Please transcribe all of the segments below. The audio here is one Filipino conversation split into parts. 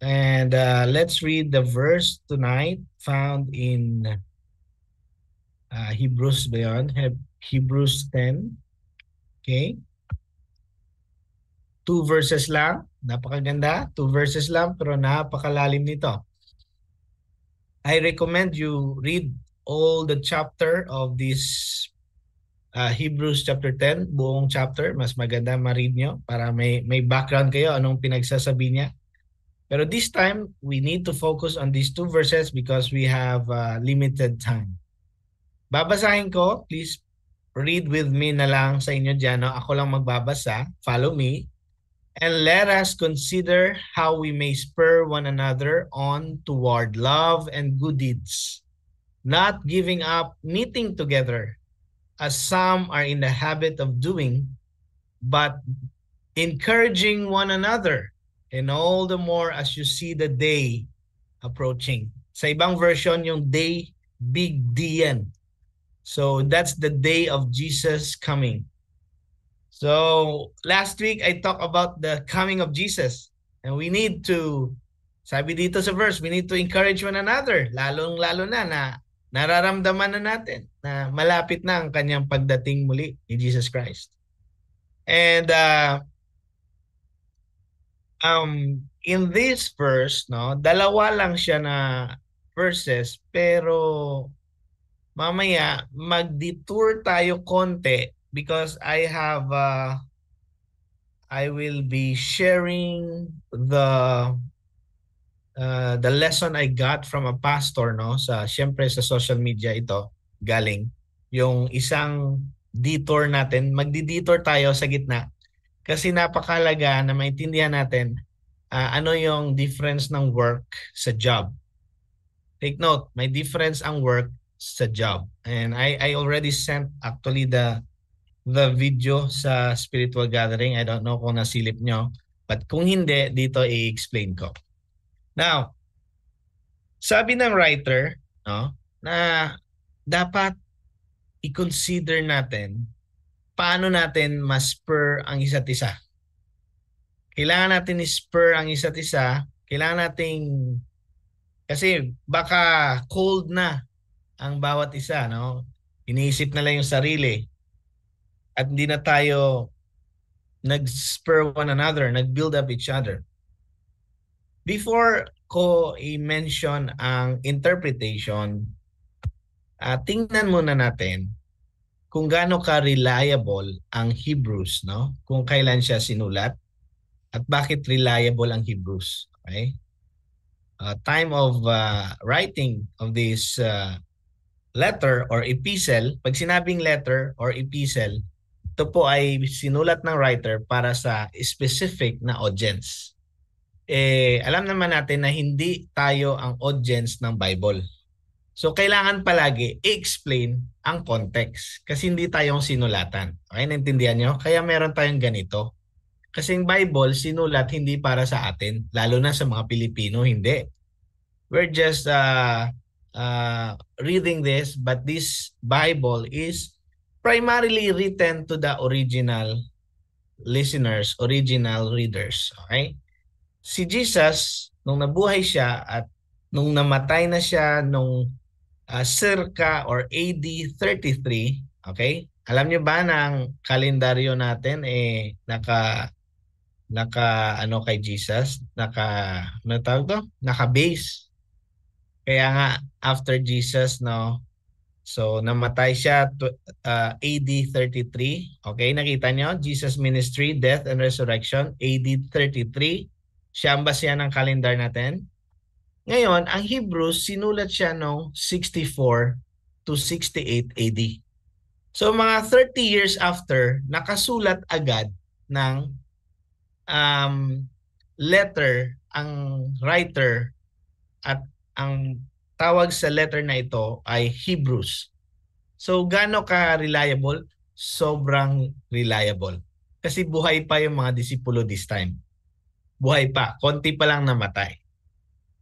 And uh, let's read the verse tonight found in uh, Hebrews beyond Hebrews 10. Okay? Two verses lang. Napakaganda. Two verses lang pero napakalalim nito. I recommend you read all the chapter of this uh, Hebrews chapter 10, buong chapter. Mas maganda ma-read nyo para may, may background kayo anong pinagsasabi niya. But this time, we need to focus on these two verses because we have uh, limited time. Babasahin ko, please read with me na lang sa inyo dyan. No? Ako lang magbabasa. Follow me. And let us consider how we may spur one another on toward love and good deeds, not giving up meeting together, as some are in the habit of doing, but encouraging one another And all the more as you see the day approaching. Sa ibang version, yung day, big D So that's the day of Jesus coming. So last week, I talked about the coming of Jesus. And we need to, sabi dito sa verse, we need to encourage one another. Lalong-lalo na na nararamdaman na natin na malapit na ang kanyang pagdating muli ni Jesus Christ. And uh, um in this verse no dalawa lang siya na verses pero mamaya mag-detour tayo konti because I have uh, I will be sharing the uh, the lesson I got from a pastor no sa syempre sa social media ito galing yung isang detour natin magdi-detour tayo sa gitna kasi napakalaga na maintindihan natin uh, ano yung difference ng work sa job. Take note, may difference ang work sa job. And I I already sent actually the the video sa spiritual gathering. I don't know kung nasilip nyo. But kung hindi, dito i-explain ko. Now, sabi ng writer no, na dapat i-consider natin paano natin ma-spur ang isa't isa. Kailangan natin spur ang isa't isa. Kailangan natin kasi baka cold na ang bawat isa, no? Iniisip na lang yung sarili. At hindi na tayo nag-spur one another, nag-build up each other. Before ko i-mention ang interpretation, uh, tingnan muna natin kung gaano ka reliable ang Hebrews, no? Kung kailan siya sinulat at bakit reliable ang Hebrews, okay? Uh, time of uh, writing of this uh, letter or epistle, pag sinabing letter or epistle, ito po ay sinulat ng writer para sa specific na audience. Eh, alam naman natin na hindi tayo ang audience ng Bible. So kailangan palagi explain ang context. Kasi hindi tayong sinulatan. Okay, naintindihan nyo? Kaya meron tayong ganito. Kasi yung Bible, sinulat hindi para sa atin, lalo na sa mga Pilipino, hindi. We're just uh, uh, reading this, but this Bible is primarily written to the original listeners, original readers. Okay? Si Jesus, nung nabuhay siya at nung namatay na siya, nung uh, circa or AD 33, okay? Alam niyo ba na kalendaryo natin eh naka naka ano kay Jesus, naka ano tawag to? Naka base. Kaya nga after Jesus no. So namatay siya uh, AD 33. Okay, nakita niyo Jesus ministry, death and resurrection AD 33. Siya ang basihan ng calendar natin. Ngayon, ang Hebrews, sinulat siya noong 64 to 68 AD. So mga 30 years after, nakasulat agad ng um, letter ang writer at ang tawag sa letter na ito ay Hebrews. So gaano ka reliable? Sobrang reliable. Kasi buhay pa yung mga disipulo this time. Buhay pa. Konti pa lang namatay.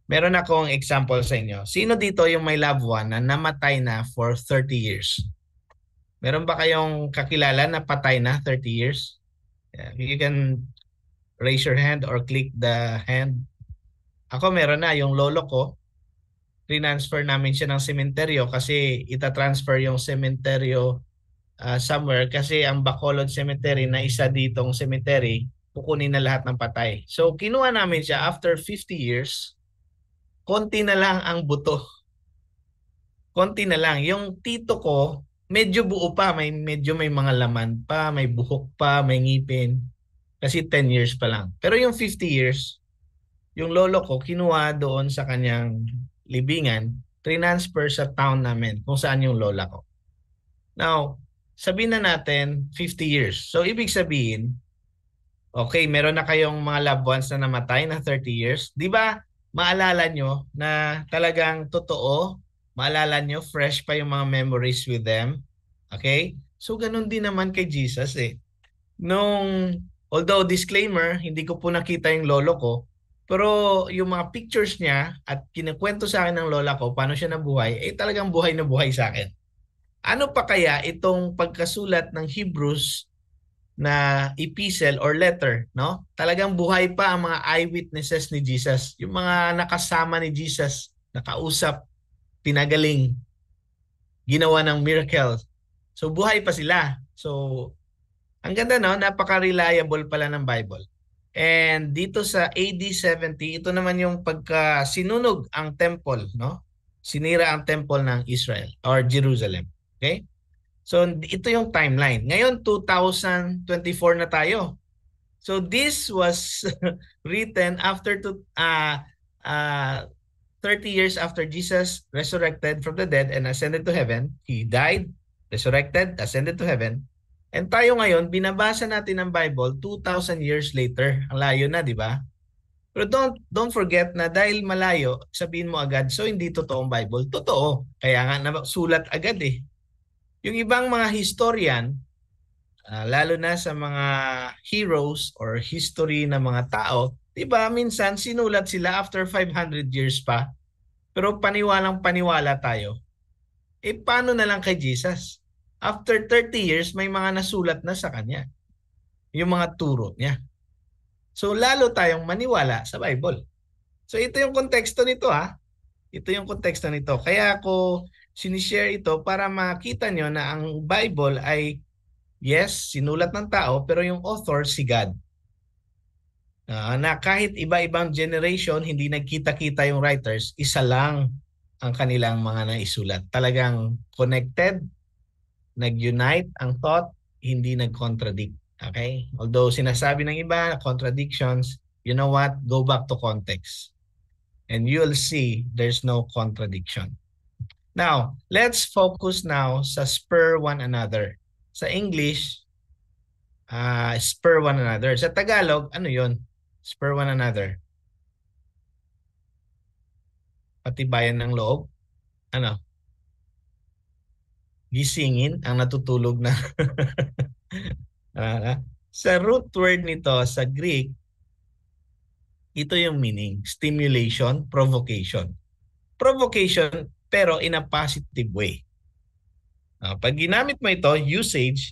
Meron akong example sa inyo. Sino dito yung may loved one na namatay na for 30 years? Meron ba kayong kakilala na patay na 30 years? you can raise your hand or click the hand. Ako meron na, yung lolo ko, transfer namin siya ng sementeryo kasi itatransfer yung sementeryo uh, somewhere kasi ang Bacolod Cemetery na isa ditong cemetery, kukunin na lahat ng patay. So kinuha namin siya after 50 years, konti na lang ang buto. Konti na lang. Yung tito ko, medyo buo pa. May, medyo may mga laman pa, may buhok pa, may ngipin. Kasi 10 years pa lang. Pero yung 50 years, yung lolo ko, kinuha doon sa kanyang libingan, transfer sa town namin kung saan yung lola ko. Now, sabihin na natin 50 years. So, ibig sabihin, okay, meron na kayong mga loved ones na namatay na 30 years. Di ba, maalala nyo na talagang totoo, maalala nyo, fresh pa yung mga memories with them. Okay? So, ganun din naman kay Jesus eh. Nung, although disclaimer, hindi ko po nakita yung lolo ko, pero yung mga pictures niya at kinakwento sa akin ng lola ko paano siya nabuhay, eh talagang buhay na buhay sa akin. Ano pa kaya itong pagkasulat ng Hebrews na epistle or letter, no? Talagang buhay pa ang mga eyewitnesses ni Jesus, yung mga nakasama ni Jesus, nakausap, pinagaling, ginawa ng miracles. So buhay pa sila. So ang ganda no, napaka-reliable pala ng Bible. And dito sa AD 70, ito naman yung pagka sinunog ang temple, no? Sinira ang temple ng Israel or Jerusalem. Okay? So ito yung timeline. Ngayon 2024 na tayo. So this was written after to uh, uh, 30 years after Jesus resurrected from the dead and ascended to heaven. He died, resurrected, ascended to heaven. And tayo ngayon, binabasa natin ang Bible 2,000 years later. Ang layo na, di ba? Pero don't, don't forget na dahil malayo, sabihin mo agad, so hindi totoo ang Bible. Totoo. Kaya nga, nasulat agad eh. Yung ibang mga historian, uh, lalo na sa mga heroes or history ng mga tao, 'di ba minsan sinulat sila after 500 years pa. Pero paniwalang paniwala tayo. Eh paano na lang kay Jesus? After 30 years may mga nasulat na sa kanya. Yung mga turo niya. So lalo tayong maniwala sa Bible. So ito yung konteksto nito ha. Ah. Ito yung konteksto nito. Kaya ako sinishare ito para makita nyo na ang Bible ay, yes, sinulat ng tao, pero yung author si God. Uh, na kahit iba-ibang generation, hindi nagkita-kita yung writers, isa lang ang kanilang mga naisulat. Talagang connected, nag-unite ang thought, hindi nag-contradict. Okay? Although sinasabi ng iba, contradictions, you know what? Go back to context. And you'll see there's no contradiction. Now, let's focus now sa spur one another. Sa English, uh, spur one another. Sa Tagalog, ano yon? Spur one another. Patibayan ng loob. Ano? Gisingin ang natutulog na. Ah, ah. sa root word nito, sa Greek, ito yung meaning. Stimulation, provocation. Provocation, pero in a positive way. Uh, pag ginamit mo ito, usage,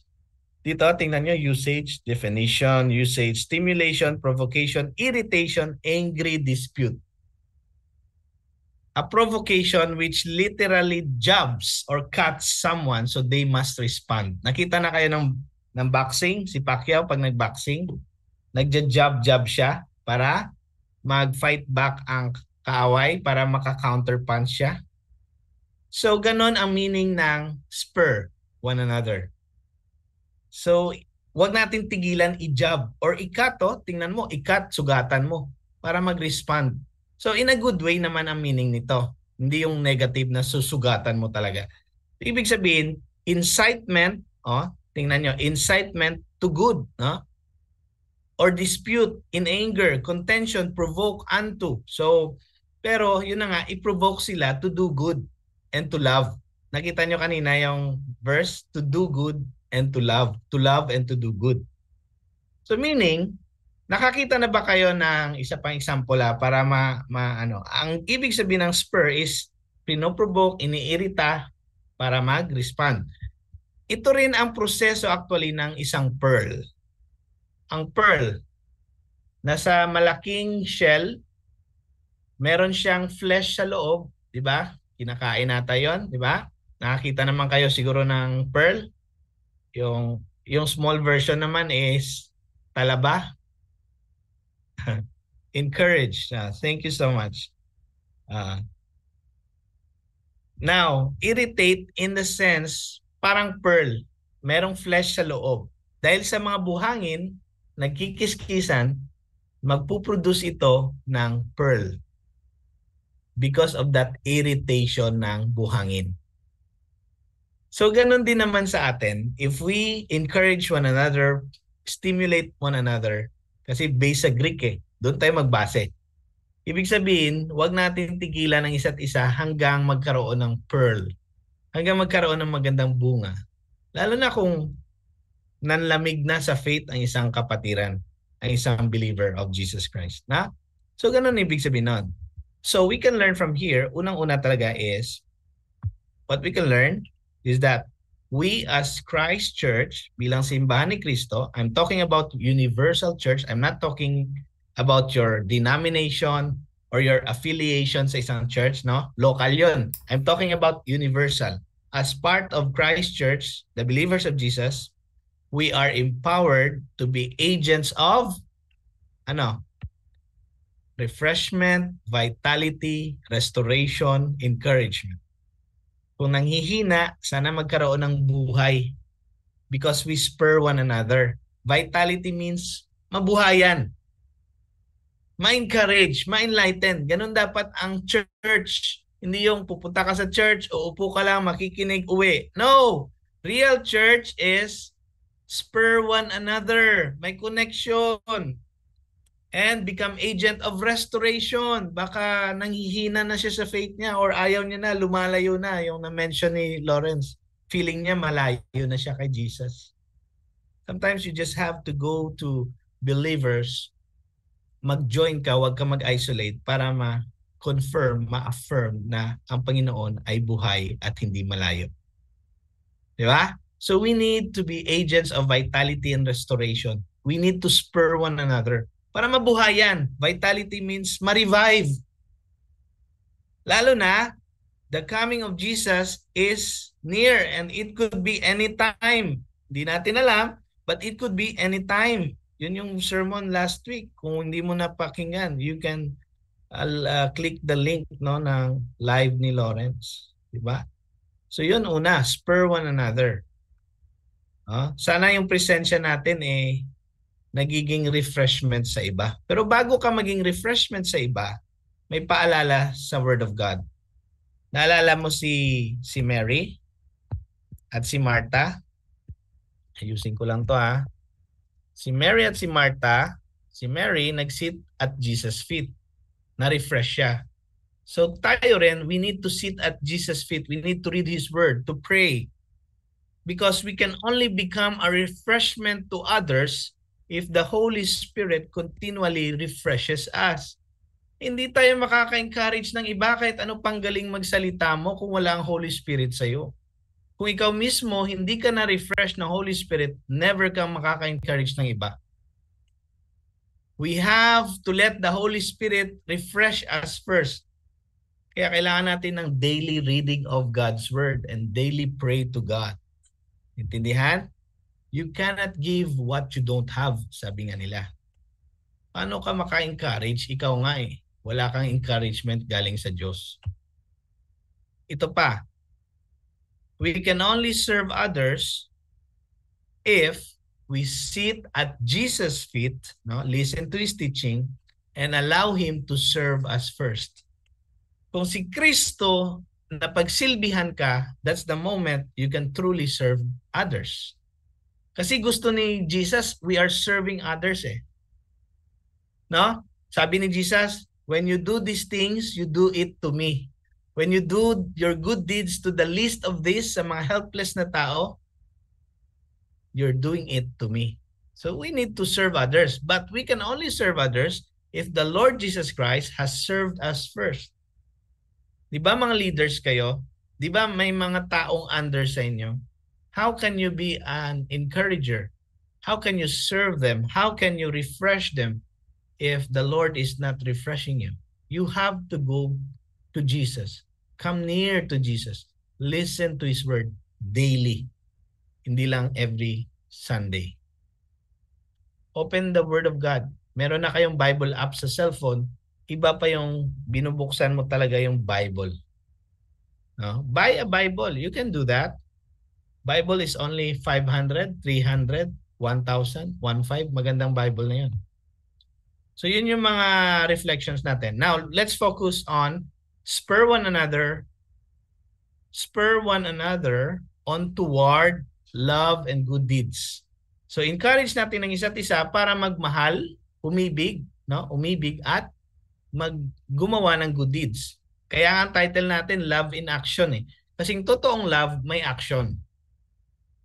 dito tingnan nyo, usage, definition, usage, stimulation, provocation, irritation, angry, dispute. A provocation which literally jabs or cuts someone so they must respond. Nakita na kayo ng, ng boxing, si Pacquiao pag nag-boxing, nagja-jab-jab siya para mag-fight back ang kaaway para maka-counter punch siya. So ganon ang meaning ng spur one another. So wag natin tigilan i-job or ikat to, oh. tingnan mo, ikat sugatan mo para mag-respond. So in a good way naman ang meaning nito. Hindi yung negative na susugatan mo talaga. Ibig sabihin, incitement, oh, tingnan nyo, incitement to good, no? or dispute in anger, contention, provoke unto. So, pero yun na nga, i-provoke sila to do good and to love. Nakita nyo kanina yung verse to do good and to love. To love and to do good. So meaning, nakakita na ba kayo ng isa pang example ah, para ma, ma ano, ang ibig sabihin ng spur is pinoprovoke, iniirita para mag-respond. Ito rin ang proseso actually ng isang pearl. Ang pearl, nasa malaking shell, meron siyang flesh sa loob, di ba? Kinakain nata yon, di ba? Nakakita naman kayo siguro ng pearl. Yung, yung small version naman is talaba. Encourage. Uh, thank you so much. Uh, now, irritate in the sense parang pearl. Merong flesh sa loob. Dahil sa mga buhangin, nagkikiskisan, magpuproduce ito ng pearl because of that irritation ng buhangin. So ganun din naman sa atin, if we encourage one another, stimulate one another, kasi based sa Greek eh, doon tayo magbase. Ibig sabihin, huwag natin tigilan ang isa't isa hanggang magkaroon ng pearl, hanggang magkaroon ng magandang bunga. Lalo na kung nanlamig na sa faith ang isang kapatiran, ang isang believer of Jesus Christ. Na? So ganun ibig sabihin nun. So we can learn from here, unang-una talaga is, what we can learn is that we as Christ Church, bilang simbahan ni Kristo, I'm talking about universal church, I'm not talking about your denomination or your affiliation sa isang church, no? Local yon. I'm talking about universal. As part of Christ Church, the believers of Jesus, we are empowered to be agents of ano? refreshment, vitality, restoration, encouragement. Kung nanghihina, sana magkaroon ng buhay because we spur one another. Vitality means mabuhayan. Ma-encourage, ma-enlighten. Ganun dapat ang church. Hindi yung pupunta ka sa church, uupo ka lang, makikinig, uwi. No! Real church is spur one another. May connection and become agent of restoration. Baka nanghihina na siya sa faith niya or ayaw niya na, lumalayo na. Yung na-mention ni Lawrence, feeling niya malayo na siya kay Jesus. Sometimes you just have to go to believers, mag-join ka, wag ka mag-isolate para ma-confirm, ma-affirm na ang Panginoon ay buhay at hindi malayo. Di ba? So we need to be agents of vitality and restoration. We need to spur one another para mabuhayan. Vitality means ma-revive. Lalo na, the coming of Jesus is near and it could be anytime. Hindi natin alam, but it could be anytime. Yun yung sermon last week. Kung hindi mo napakinggan, you can I'll, uh, click the link no ng live ni Lawrence. Diba? So yun una, spur one another. Uh, sana yung presensya natin eh nagiging refreshment sa iba. Pero bago ka maging refreshment sa iba, may paalala sa Word of God. Naalala mo si si Mary at si Martha? Ayusin ko lang to ha. Si Mary at si Martha, si Mary nag-sit at Jesus' feet. Na-refresh siya. So tayo rin, we need to sit at Jesus' feet. We need to read His Word, to pray. Because we can only become a refreshment to others if the Holy Spirit continually refreshes us. Hindi tayo makaka-encourage ng iba kahit ano pang galing magsalita mo kung wala ang Holy Spirit sa iyo. Kung ikaw mismo hindi ka na-refresh ng Holy Spirit, never kang makaka-encourage ng iba. We have to let the Holy Spirit refresh us first. Kaya kailangan natin ng daily reading of God's Word and daily pray to God. Intindihan? You cannot give what you don't have, sabi nga nila. Paano ka maka-encourage? Ikaw nga eh. Wala kang encouragement galing sa Diyos. Ito pa. We can only serve others if we sit at Jesus' feet, no? listen to His teaching, and allow Him to serve us first. Kung si Kristo na pagsilbihan ka, that's the moment you can truly serve others. Kasi gusto ni Jesus, we are serving others eh. No? Sabi ni Jesus, when you do these things, you do it to me. When you do your good deeds to the least of these, sa mga helpless na tao, you're doing it to me. So we need to serve others, but we can only serve others if the Lord Jesus Christ has served us first. 'Di ba mga leaders kayo? 'Di ba may mga taong under sa inyo? How can you be an encourager? How can you serve them? How can you refresh them if the Lord is not refreshing you? You have to go to Jesus. Come near to Jesus. Listen to His word daily. Hindi lang every Sunday. Open the Word of God. Meron na kayong Bible app sa cellphone. Iba pa yung binubuksan mo talaga yung Bible. No? Buy a Bible. You can do that. Bible is only 500, 300, 1,000, 1,500. Magandang Bible na yun. So yun yung mga reflections natin. Now, let's focus on spur one another, spur one another on toward love and good deeds. So encourage natin ang isa't isa para magmahal, umibig, no? Umibig at maggumawa ng good deeds. Kaya ang title natin Love in Action eh. Kasing totoong love may action.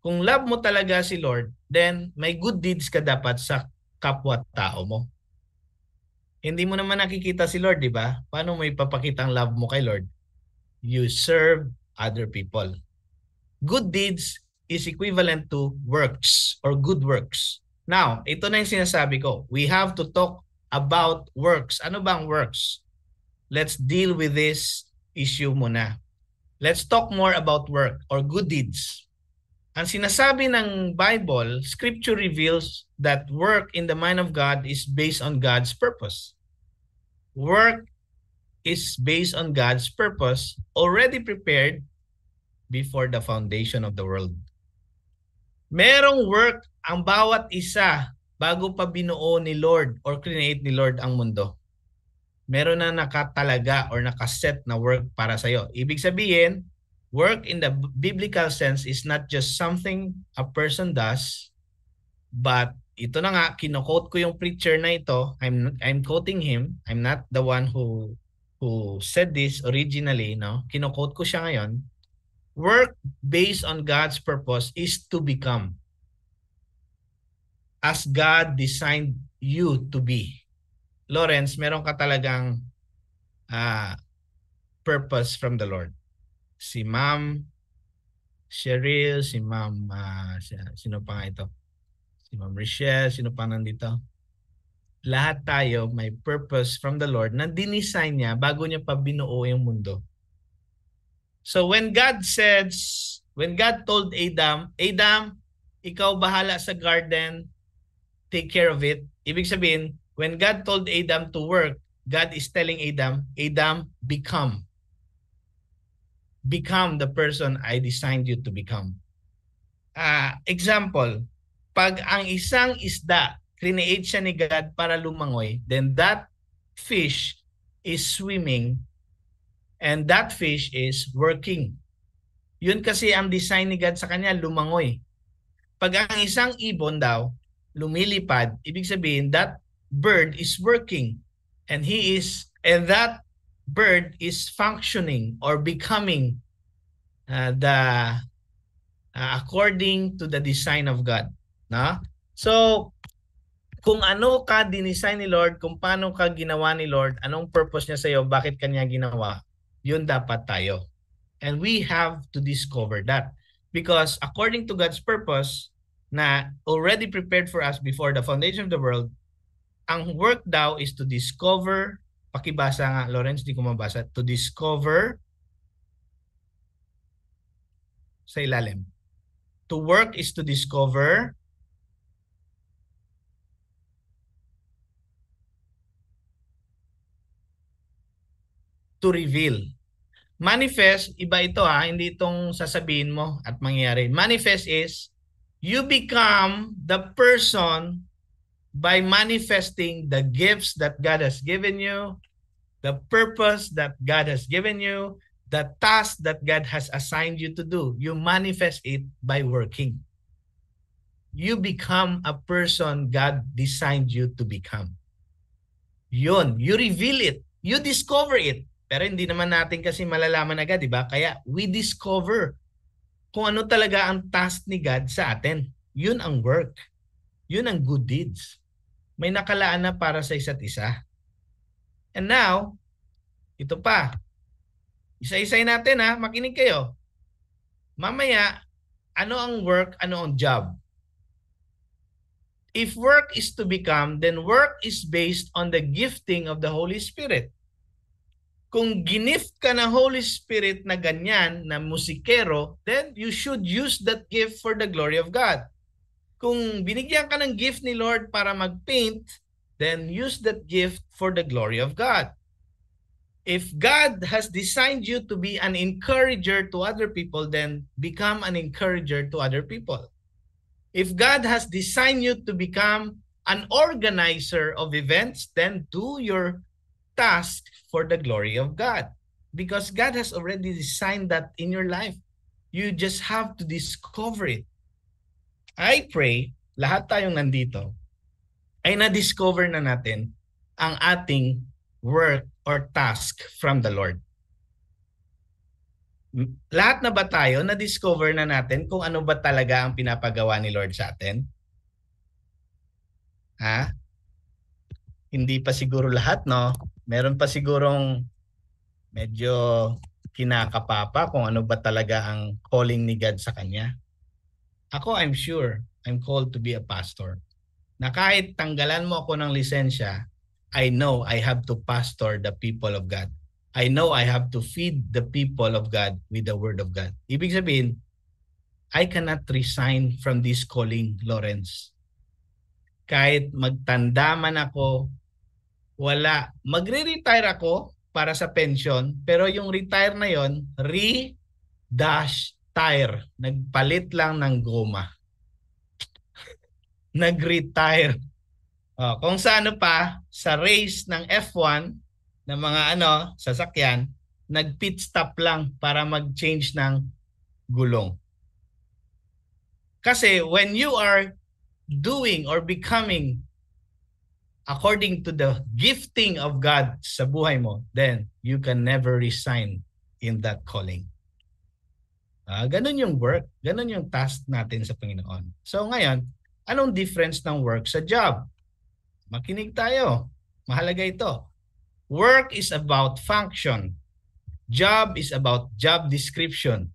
Kung love mo talaga si Lord, then may good deeds ka dapat sa kapwa tao mo. Hindi mo naman nakikita si Lord, di ba? Paano mo ipapakita ang love mo kay Lord? You serve other people. Good deeds is equivalent to works or good works. Now, ito na yung sinasabi ko. We have to talk about works. Ano bang works? Let's deal with this issue muna. Let's talk more about work or good deeds. Ang sinasabi ng Bible, Scripture reveals that work in the mind of God is based on God's purpose. Work is based on God's purpose already prepared before the foundation of the world. Merong work ang bawat isa bago pa binuo ni Lord or create ni Lord ang mundo. Meron na nakatalaga or nakaset na work para sa iyo. Ibig sabihin, work in the biblical sense is not just something a person does, but ito na nga, kinokote ko yung preacher na ito. I'm, I'm quoting him. I'm not the one who who said this originally, no? Kinokote ko siya ngayon. Work based on God's purpose is to become as God designed you to be. Lawrence, meron ka talagang uh, purpose from the Lord si Ma'am Cheryl, si Ma'am, uh, sino pa nga ito? Si Ma'am Rochelle, sino pa nandito? Lahat tayo may purpose from the Lord na dinisign niya bago niya pa binuo yung mundo. So when God says, when God told Adam, Adam, ikaw bahala sa garden, take care of it. Ibig sabihin, when God told Adam to work, God is telling Adam, Adam, become become the person I designed you to become. Uh, example, pag ang isang isda, create siya ni God para lumangoy, then that fish is swimming and that fish is working. Yun kasi ang design ni God sa kanya, lumangoy. Pag ang isang ibon daw, lumilipad, ibig sabihin that bird is working and he is and that bird is functioning or becoming uh, the uh, according to the design of God no so kung ano ka dinesign ni Lord kung paano ka ginawa ni Lord anong purpose niya sa iyo bakit kanya ginawa yun dapat tayo and we have to discover that because according to God's purpose na already prepared for us before the foundation of the world ang work daw is to discover Pakibasa nga, Lawrence, di ko mabasa. To discover sa ilalim. To work is to discover to reveal. Manifest, iba ito ha, hindi itong sasabihin mo at mangyayari. Manifest is you become the person by manifesting the gifts that God has given you, the purpose that God has given you, the task that God has assigned you to do. You manifest it by working. You become a person God designed you to become. Yun, you reveal it. You discover it. Pero hindi naman natin kasi malalaman agad, di ba? Kaya we discover kung ano talaga ang task ni God sa atin. Yun ang work. Yun ang good deeds. May nakalaan na para sa isa't isa. And now, ito pa. Isa-isay natin ha, makinig kayo. Mamaya, ano ang work, ano ang job? If work is to become, then work is based on the gifting of the Holy Spirit. Kung ginift ka na Holy Spirit na ganyan, na musikero, then you should use that gift for the glory of God kung binigyan ka ng gift ni Lord para magpaint, then use that gift for the glory of God. If God has designed you to be an encourager to other people, then become an encourager to other people. If God has designed you to become an organizer of events, then do your task for the glory of God. Because God has already designed that in your life. You just have to discover it I pray, lahat tayong nandito, ay na-discover na natin ang ating work or task from the Lord. Lahat na ba tayo na-discover na natin kung ano ba talaga ang pinapagawa ni Lord sa atin? Ha? Hindi pa siguro lahat, no? Meron pa sigurong medyo kinakapapa kung ano ba talaga ang calling ni God sa kanya. Ako, I'm sure I'm called to be a pastor. Na kahit tanggalan mo ako ng lisensya, I know I have to pastor the people of God. I know I have to feed the people of God with the word of God. Ibig sabihin, I cannot resign from this calling, Lawrence. Kahit magtanda man ako, wala. Magre-retire ako para sa pension, pero yung retire na yon, re-dash nag-retire, nagpalit lang ng goma. nag-retire. Oh, kung sa ano pa, sa race ng F1 ng mga ano, sasakyan, nag-pit stop lang para mag-change ng gulong. Kasi when you are doing or becoming according to the gifting of God sa buhay mo, then you can never resign in that calling. Uh, ganun yung work, ganun yung task natin sa Panginoon. So ngayon, anong difference ng work sa job? Makinig tayo. Mahalaga ito. Work is about function. Job is about job description.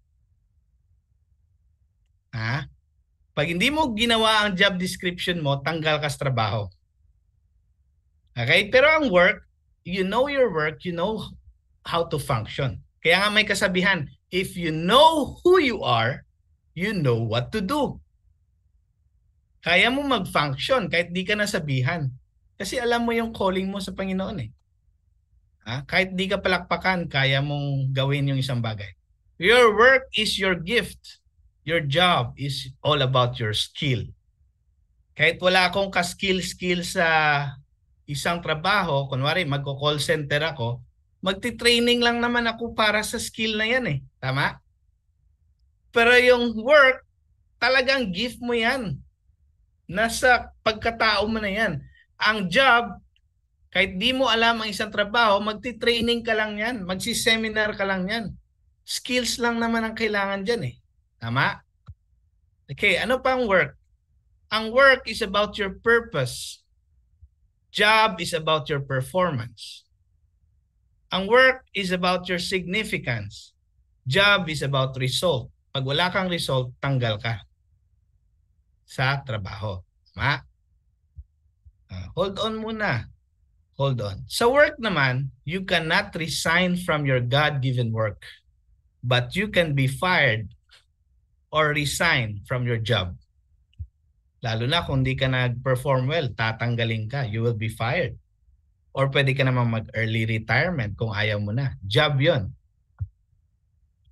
Ha? Pag hindi mo ginawa ang job description mo, tanggal ka sa trabaho. Okay? Pero ang work, you know your work, you know how to function. Kaya nga may kasabihan, if you know who you are, you know what to do. Kaya mo mag-function kahit di ka nasabihan. Kasi alam mo yung calling mo sa Panginoon eh. Ha? Kahit di ka palakpakan, kaya mong gawin yung isang bagay. Your work is your gift. Your job is all about your skill. Kahit wala akong ka-skill-skill sa isang trabaho, kunwari magko-call center ako, magti-training lang naman ako para sa skill na yan eh. Tama? Pero yung work, talagang gift mo yan. Nasa pagkatao mo na yan. Ang job, kahit di mo alam ang isang trabaho, magti-training ka lang yan. Magsi-seminar ka lang yan. Skills lang naman ang kailangan dyan eh. Tama? Okay, ano pa ang work? Ang work is about your purpose. Job is about your performance. Ang work is about your significance. Job is about result. Pag wala kang result, tanggal ka sa trabaho. Tama? Uh, hold on muna. Hold on. Sa work naman, you cannot resign from your God-given work. But you can be fired or resign from your job. Lalo na kung di ka nag-perform well, tatanggalin ka. You will be fired. Or pwede ka naman mag-early retirement kung ayaw mo na. Job yon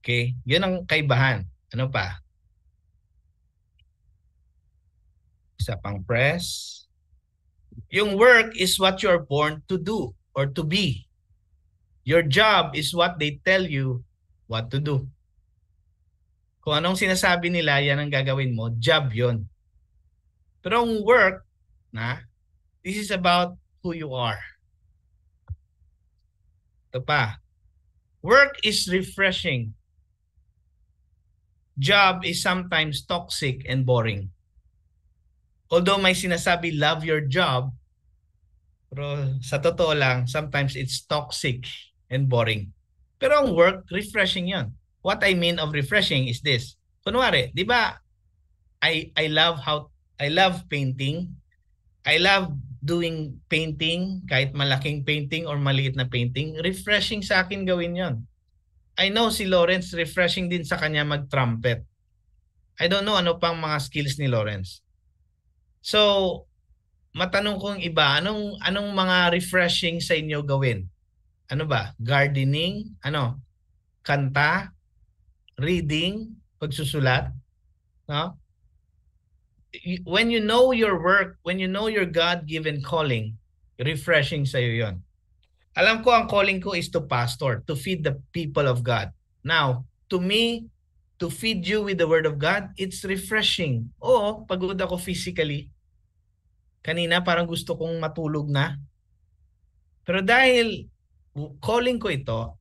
Okay? 'Yan ang kaibahan. Ano pa? Isa pang press. Yung work is what you are born to do or to be. Your job is what they tell you what to do. Kung anong sinasabi nila, yan ang gagawin mo, job yon. Pero ang work, na, this is about who you are. Ito pa. Work is refreshing. Job is sometimes toxic and boring. Although may sinasabi love your job, pero sa totoo lang, sometimes it's toxic and boring. Pero ang work, refreshing yon. What I mean of refreshing is this. Kunwari, di ba, I, I love how I love painting. I love doing painting, kahit malaking painting or maliit na painting, refreshing sa akin gawin yon. I know si Lawrence, refreshing din sa kanya mag-trumpet. I don't know ano pang mga skills ni Lawrence. So, matanong kong iba, anong, anong mga refreshing sa inyo gawin? Ano ba? Gardening? Ano? Kanta? Reading? Pagsusulat? No? when you know your work, when you know your God-given calling, refreshing sa iyo yon. Alam ko ang calling ko is to pastor, to feed the people of God. Now, to me, to feed you with the Word of God, it's refreshing. Oo, pagod ako physically. Kanina parang gusto kong matulog na. Pero dahil calling ko ito,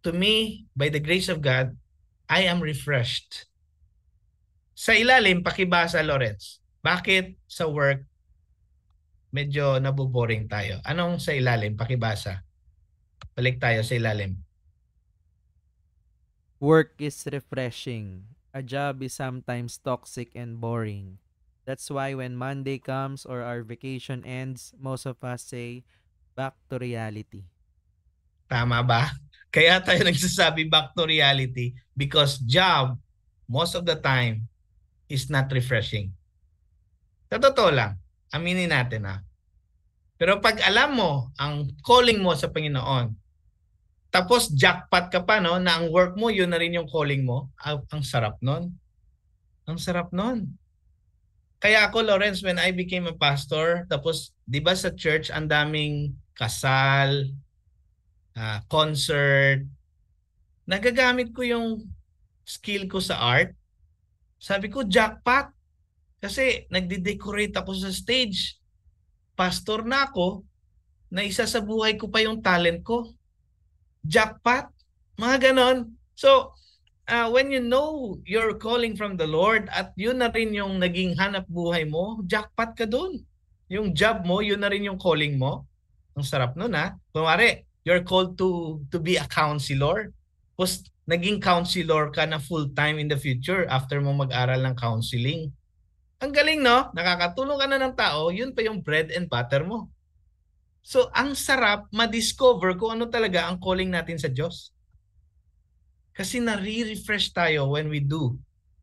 to me, by the grace of God, I am refreshed. Sa ilalim, pakibasa Lawrence. Bakit sa work medyo naboboring tayo? Anong sa ilalim? Pakibasa. Balik tayo sa ilalim. Work is refreshing. A job is sometimes toxic and boring. That's why when Monday comes or our vacation ends, most of us say, back to reality. Tama ba? Kaya tayo nagsasabi back to reality because job, most of the time, is not refreshing. Sa totoo lang, aminin natin ha. Ah. Pero pag alam mo ang calling mo sa Panginoon, tapos jackpot ka pa no, na ang work mo, yun na rin yung calling mo, ang, ah, ang sarap nun. Ang sarap nun. Kaya ako, Lawrence, when I became a pastor, tapos di ba sa church, ang daming kasal, uh, concert, nagagamit ko yung skill ko sa art sabi ko, jackpot. Kasi nagde-decorate ako sa stage. Pastor na ako, na isa sa buhay ko pa yung talent ko. Jackpot. Mga ganon. So, uh, when you know you're calling from the Lord at yun na rin yung naging hanap buhay mo, jackpot ka dun. Yung job mo, yun na rin yung calling mo. Ang sarap nun ha. Kunwari, you're called to to be a counselor. Tapos naging counselor ka na full-time in the future after mo mag-aral ng counseling. Ang galing, no? Nakakatulong ka na ng tao, yun pa yung bread and butter mo. So, ang sarap ma-discover kung ano talaga ang calling natin sa Diyos. Kasi na refresh tayo when we do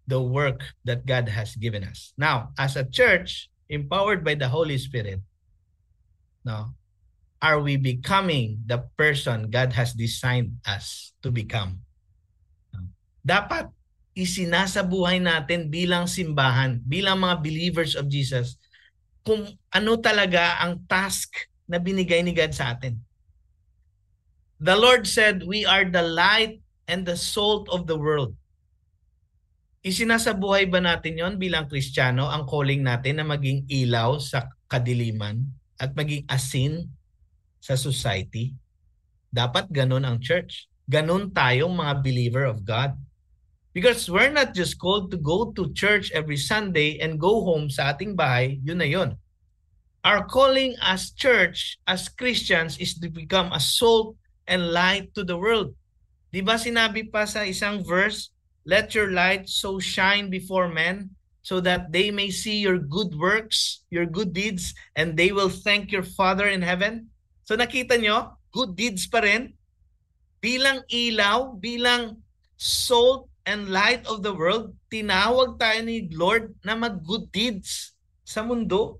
the work that God has given us. Now, as a church, empowered by the Holy Spirit, no, are we becoming the person God has designed us to become? dapat isinasabuhay natin bilang simbahan, bilang mga believers of Jesus, kung ano talaga ang task na binigay ni God sa atin. The Lord said, we are the light and the salt of the world. Isinasabuhay ba natin yon bilang Kristiyano ang calling natin na maging ilaw sa kadiliman at maging asin sa society? Dapat ganun ang church. Ganun tayong mga believer of God. Because we're not just called to go to church every Sunday and go home sa ating bahay, yun na yun. Our calling as church, as Christians, is to become a salt and light to the world. Di ba sinabi pa sa isang verse, Let your light so shine before men so that they may see your good works, your good deeds, and they will thank your Father in heaven. So nakita nyo, good deeds pa rin. Bilang ilaw, bilang salt, and light of the world, tinawag tayo ni Lord na mag-good deeds sa mundo.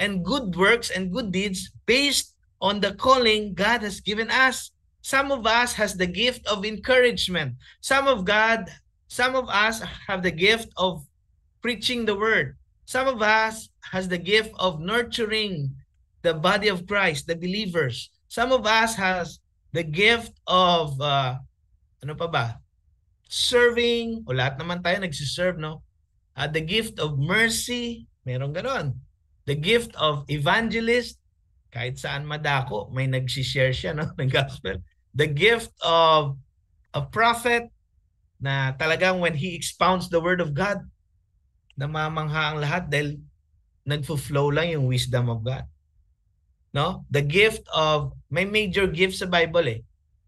And good works and good deeds based on the calling God has given us. Some of us has the gift of encouragement. Some of God, some of us have the gift of preaching the word. Some of us has the gift of nurturing the body of Christ, the believers. Some of us has the gift of uh, ano pa ba? serving, o lahat naman tayo nagsiserve, no? Uh, the gift of mercy, meron ganon. The gift of evangelist, kahit saan madako, may nagsishare siya no, ng gospel. The gift of a prophet, na talagang when he expounds the word of God, namamangha ang lahat dahil nagfo-flow lang yung wisdom of God. No? The gift of, may major gift sa Bible eh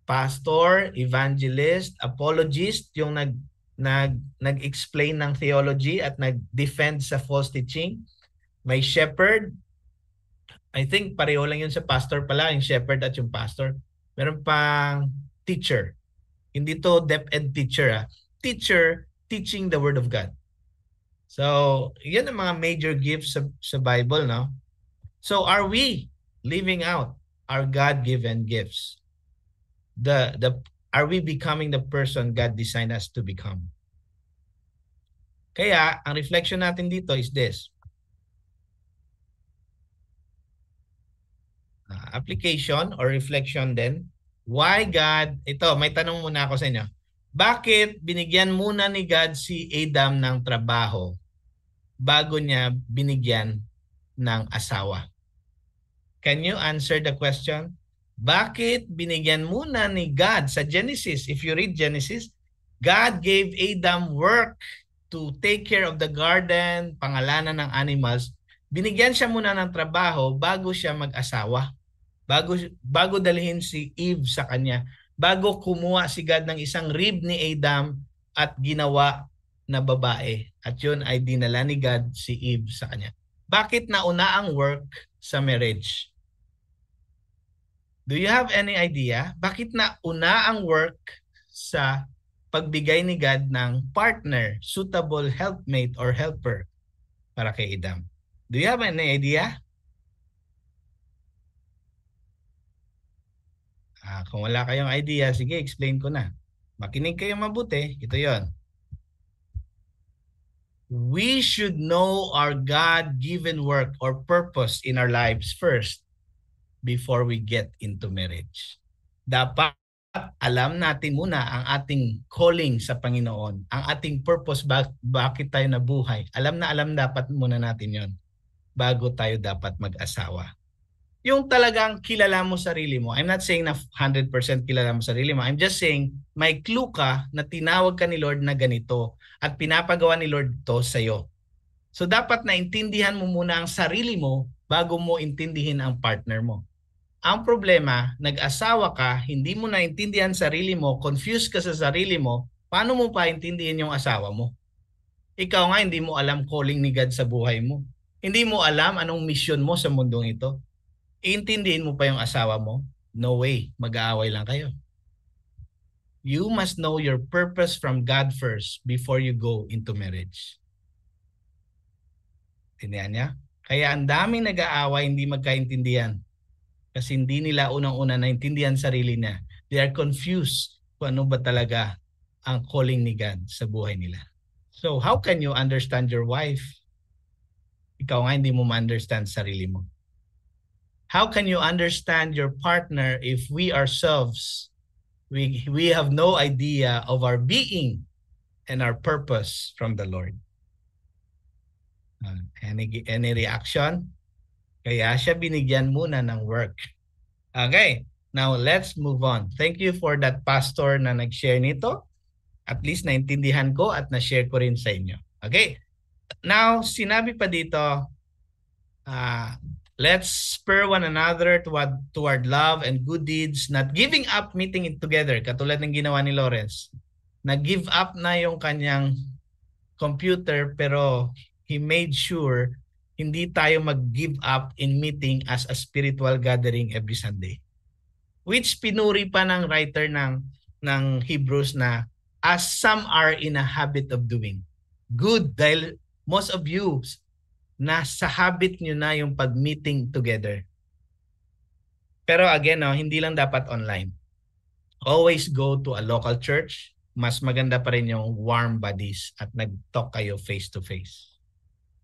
pastor, evangelist, apologist, yung nag nag nag-explain ng theology at nag-defend sa false teaching. May shepherd. I think pareho lang yun sa pastor pala, yung shepherd at yung pastor. Meron pang teacher. Hindi to depth and teacher ah. Teacher teaching the word of God. So, yun ang mga major gifts sa, sa Bible, no? So, are we living out our God-given gifts? the the are we becoming the person God designed us to become? Kaya ang reflection natin dito is this. Uh, application or reflection then why God ito may tanong muna ako sa inyo. Bakit binigyan muna ni God si Adam ng trabaho bago niya binigyan ng asawa? Can you answer the question? Bakit binigyan muna ni God sa Genesis? If you read Genesis, God gave Adam work to take care of the garden, pangalanan ng animals. Binigyan siya muna ng trabaho bago siya mag-asawa. Bago, bago dalhin si Eve sa kanya. Bago kumuha si God ng isang rib ni Adam at ginawa na babae. At yun ay dinala ni God si Eve sa kanya. Bakit nauna ang work sa marriage? Do you have any idea bakit na una ang work sa pagbigay ni God ng partner, suitable helpmate or helper para kay Adam? Do you have any idea? Ah, kung wala kayong idea, sige, explain ko na. Makinig kayo mabuti. Ito yon. We should know our God-given work or purpose in our lives first before we get into marriage. Dapat alam natin muna ang ating calling sa Panginoon, ang ating purpose, bak- bakit tayo nabuhay. Alam na alam dapat muna natin yon bago tayo dapat mag-asawa. Yung talagang kilala mo sarili mo. I'm not saying na 100% kilala mo sarili mo. I'm just saying may clue ka na tinawag ka ni Lord na ganito at pinapagawa ni Lord to sa iyo. So dapat naintindihan mo muna ang sarili mo bago mo intindihin ang partner mo. Ang problema, nag-asawa ka, hindi mo naintindihan sarili mo, confused ka sa sarili mo, paano mo pa intindihin yung asawa mo? Ikaw nga hindi mo alam calling ni God sa buhay mo. Hindi mo alam anong mission mo sa mundong ito. Intindihin mo pa yung asawa mo? No way, mag-aaway lang kayo. You must know your purpose from God first before you go into marriage. Tindihan niya? Kaya ang daming nag-aaway, hindi magkaintindihan kasi hindi nila unang-una naintindihan sarili na. They are confused kung ano ba talaga ang calling ni God sa buhay nila. So how can you understand your wife? Ikaw nga hindi mo ma-understand sarili mo. How can you understand your partner if we ourselves we we have no idea of our being and our purpose from the Lord? Uh, any any reaction? Kaya siya binigyan muna ng work. Okay, now let's move on. Thank you for that pastor na nag-share nito. At least naintindihan ko at na-share ko rin sa inyo. Okay, now sinabi pa dito, uh, let's spur one another toward, toward love and good deeds, not giving up meeting it together, katulad ng ginawa ni Lawrence. Nag-give up na yung kanyang computer pero he made sure hindi tayo mag-give up in meeting as a spiritual gathering every Sunday. Which pinuri pa ng writer ng ng Hebrews na as some are in a habit of doing. Good dahil most of you na sa habit niyo na yung pag-meeting together. Pero again, no, hindi lang dapat online. Always go to a local church. Mas maganda pa rin yung warm bodies at nag-talk kayo face to face.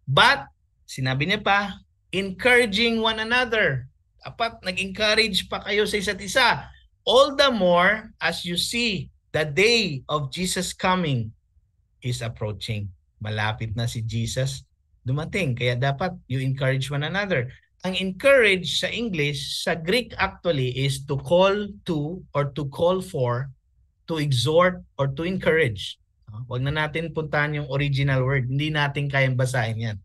But Sinabi niya pa, encouraging one another. Dapat nag-encourage pa kayo sa isa't isa. All the more as you see the day of Jesus coming is approaching. Malapit na si Jesus dumating. Kaya dapat you encourage one another. Ang encourage sa English, sa Greek actually is to call to or to call for, to exhort or to encourage. Huwag ah, na natin puntahan yung original word. Hindi natin kayang basahin yan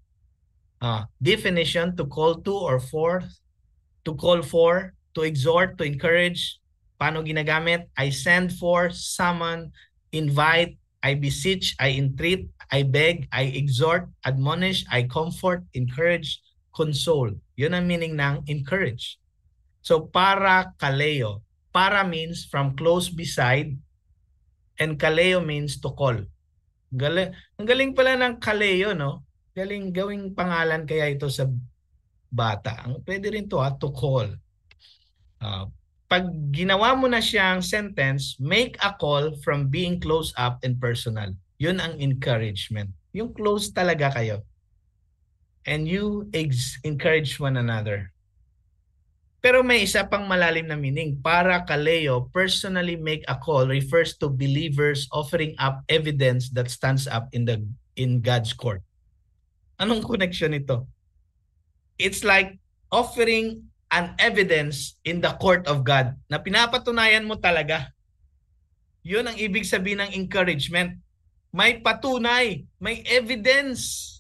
uh, definition to call to or for, to call for, to exhort, to encourage. Paano ginagamit? I send for, summon, invite, I beseech, I entreat, I beg, I exhort, admonish, I comfort, encourage, console. Yun ang meaning ng encourage. So para kaleo. Para means from close beside and kaleo means to call. Galing, ang galing pala ng kaleo, no? galing gawing pangalan kaya ito sa bata. Ang pwede rin to ha, ah, to call. Uh, pag ginawa mo na siyang sentence, make a call from being close up and personal. Yun ang encouragement. Yung close talaga kayo. And you encourage one another. Pero may isa pang malalim na meaning. Para Kaleo, personally make a call refers to believers offering up evidence that stands up in the in God's court. Anong connection ito? It's like offering an evidence in the court of God na pinapatunayan mo talaga. Yun ang ibig sabihin ng encouragement. May patunay, may evidence.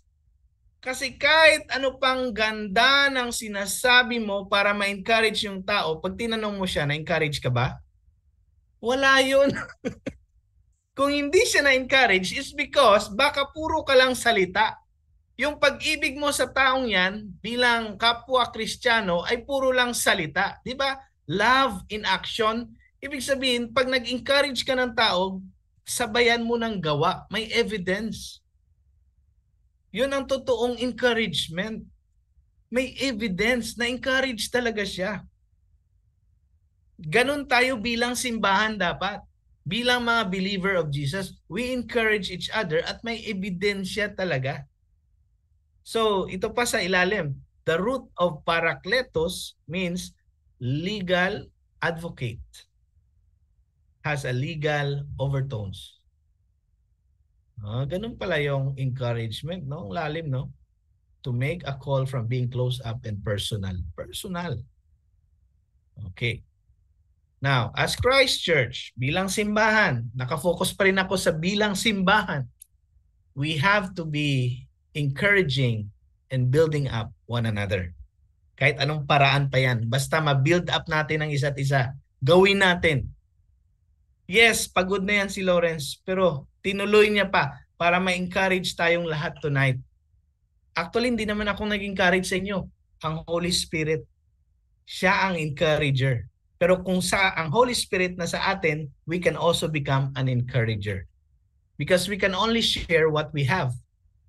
Kasi kahit ano pang ganda ng sinasabi mo para ma-encourage yung tao, pag tinanong mo siya, na-encourage ka ba? Wala yun. Kung hindi siya na-encourage, is because baka puro ka lang salita yung pag-ibig mo sa taong yan bilang kapwa Kristiyano ay puro lang salita. Di ba? Love in action. Ibig sabihin, pag nag-encourage ka ng tao, sabayan mo ng gawa. May evidence. Yun ang totoong encouragement. May evidence na encourage talaga siya. Ganun tayo bilang simbahan dapat bilang mga believer of Jesus, we encourage each other at may ebidensya talaga. So ito pa sa ilalim, the root of parakletos means legal advocate. Has a legal overtones. Ah, ganun pala yung encouragement, no? lalim, no? To make a call from being close up and personal. Personal. Okay. Now, as Christ Church, bilang simbahan, nakafocus pa rin ako sa bilang simbahan, we have to be encouraging, and building up one another. Kahit anong paraan pa yan. Basta ma-build up natin ang isa't isa. Gawin natin. Yes, pagod na yan si Lawrence. Pero tinuloy niya pa para ma-encourage tayong lahat tonight. Actually, hindi naman ako naging courage sa inyo. Ang Holy Spirit, siya ang encourager. Pero kung sa ang Holy Spirit na sa atin, we can also become an encourager. Because we can only share what we have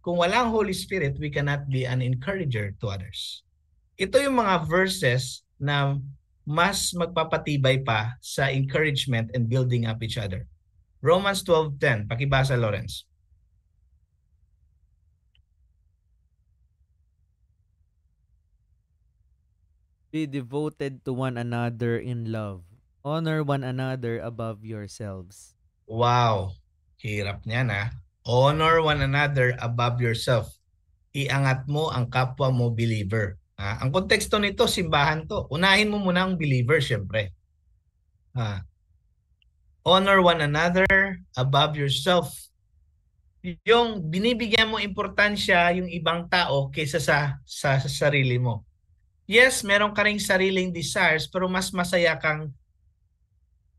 kung walang Holy Spirit, we cannot be an encourager to others. Ito yung mga verses na mas magpapatibay pa sa encouragement and building up each other. Romans 12.10, pakibasa Lawrence. Be devoted to one another in love. Honor one another above yourselves. Wow. Hirap niya na. Ah. Honor one another above yourself. Iangat mo ang kapwa mo believer. Ah, ang konteksto nito, simbahan to. Unahin mo muna ang believer, syempre. Ah, honor one another above yourself. Yung binibigyan mo importansya yung ibang tao kaysa sa, sa, sa sarili mo. Yes, meron ka rin sariling desires pero mas masaya kang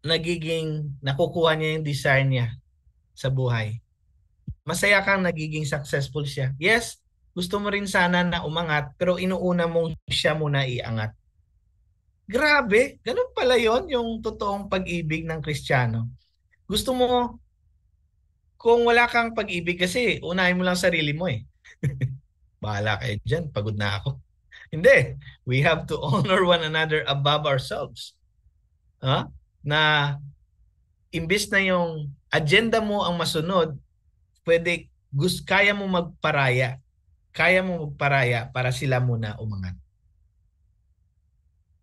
nagiging nakukuha niya yung desire niya sa buhay masaya kang nagiging successful siya. Yes, gusto mo rin sana na umangat, pero inuuna mong siya muna iangat. Grabe, ganun pala yon yung totoong pag-ibig ng Kristiyano. Gusto mo, kung wala kang pag-ibig kasi, unahin mo lang sarili mo eh. Bahala kayo dyan, pagod na ako. Hindi, we have to honor one another above ourselves. Ha? Huh? Na imbis na yung agenda mo ang masunod, pwede gus kaya mo magparaya. Kaya mo magparaya para sila muna umangat.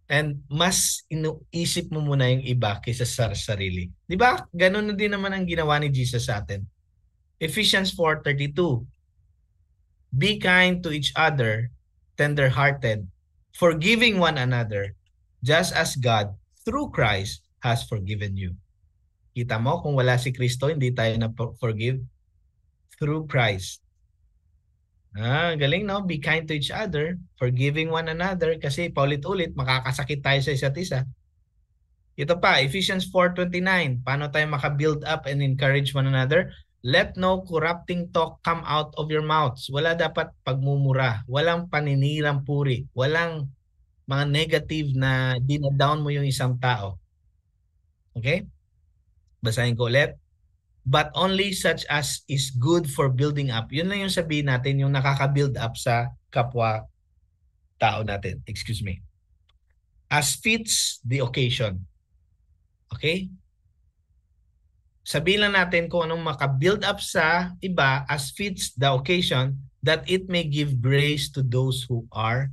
And mas inuisip mo muna yung iba kaysa sa sarili. 'Di ba? Ganun na din naman ang ginawa ni Jesus sa atin. Ephesians 4:32. Be kind to each other, tender-hearted, forgiving one another, just as God through Christ has forgiven you. Kita mo, kung wala si Kristo, hindi tayo na forgive through Christ. Ah, galing no? Be kind to each other, forgiving one another kasi paulit-ulit makakasakit tayo sa isa't isa. Ito pa, Ephesians 4.29. Paano tayo maka-build up and encourage one another? Let no corrupting talk come out of your mouths. Wala dapat pagmumura. Walang paninirang puri. Walang mga negative na dinadown mo yung isang tao. Okay? Basahin ko ulit but only such as is good for building up. Yun lang yung sabihin natin, yung nakaka-build up sa kapwa tao natin. Excuse me. As fits the occasion. Okay? Sabihin lang natin kung anong maka-build up sa iba as fits the occasion that it may give grace to those who are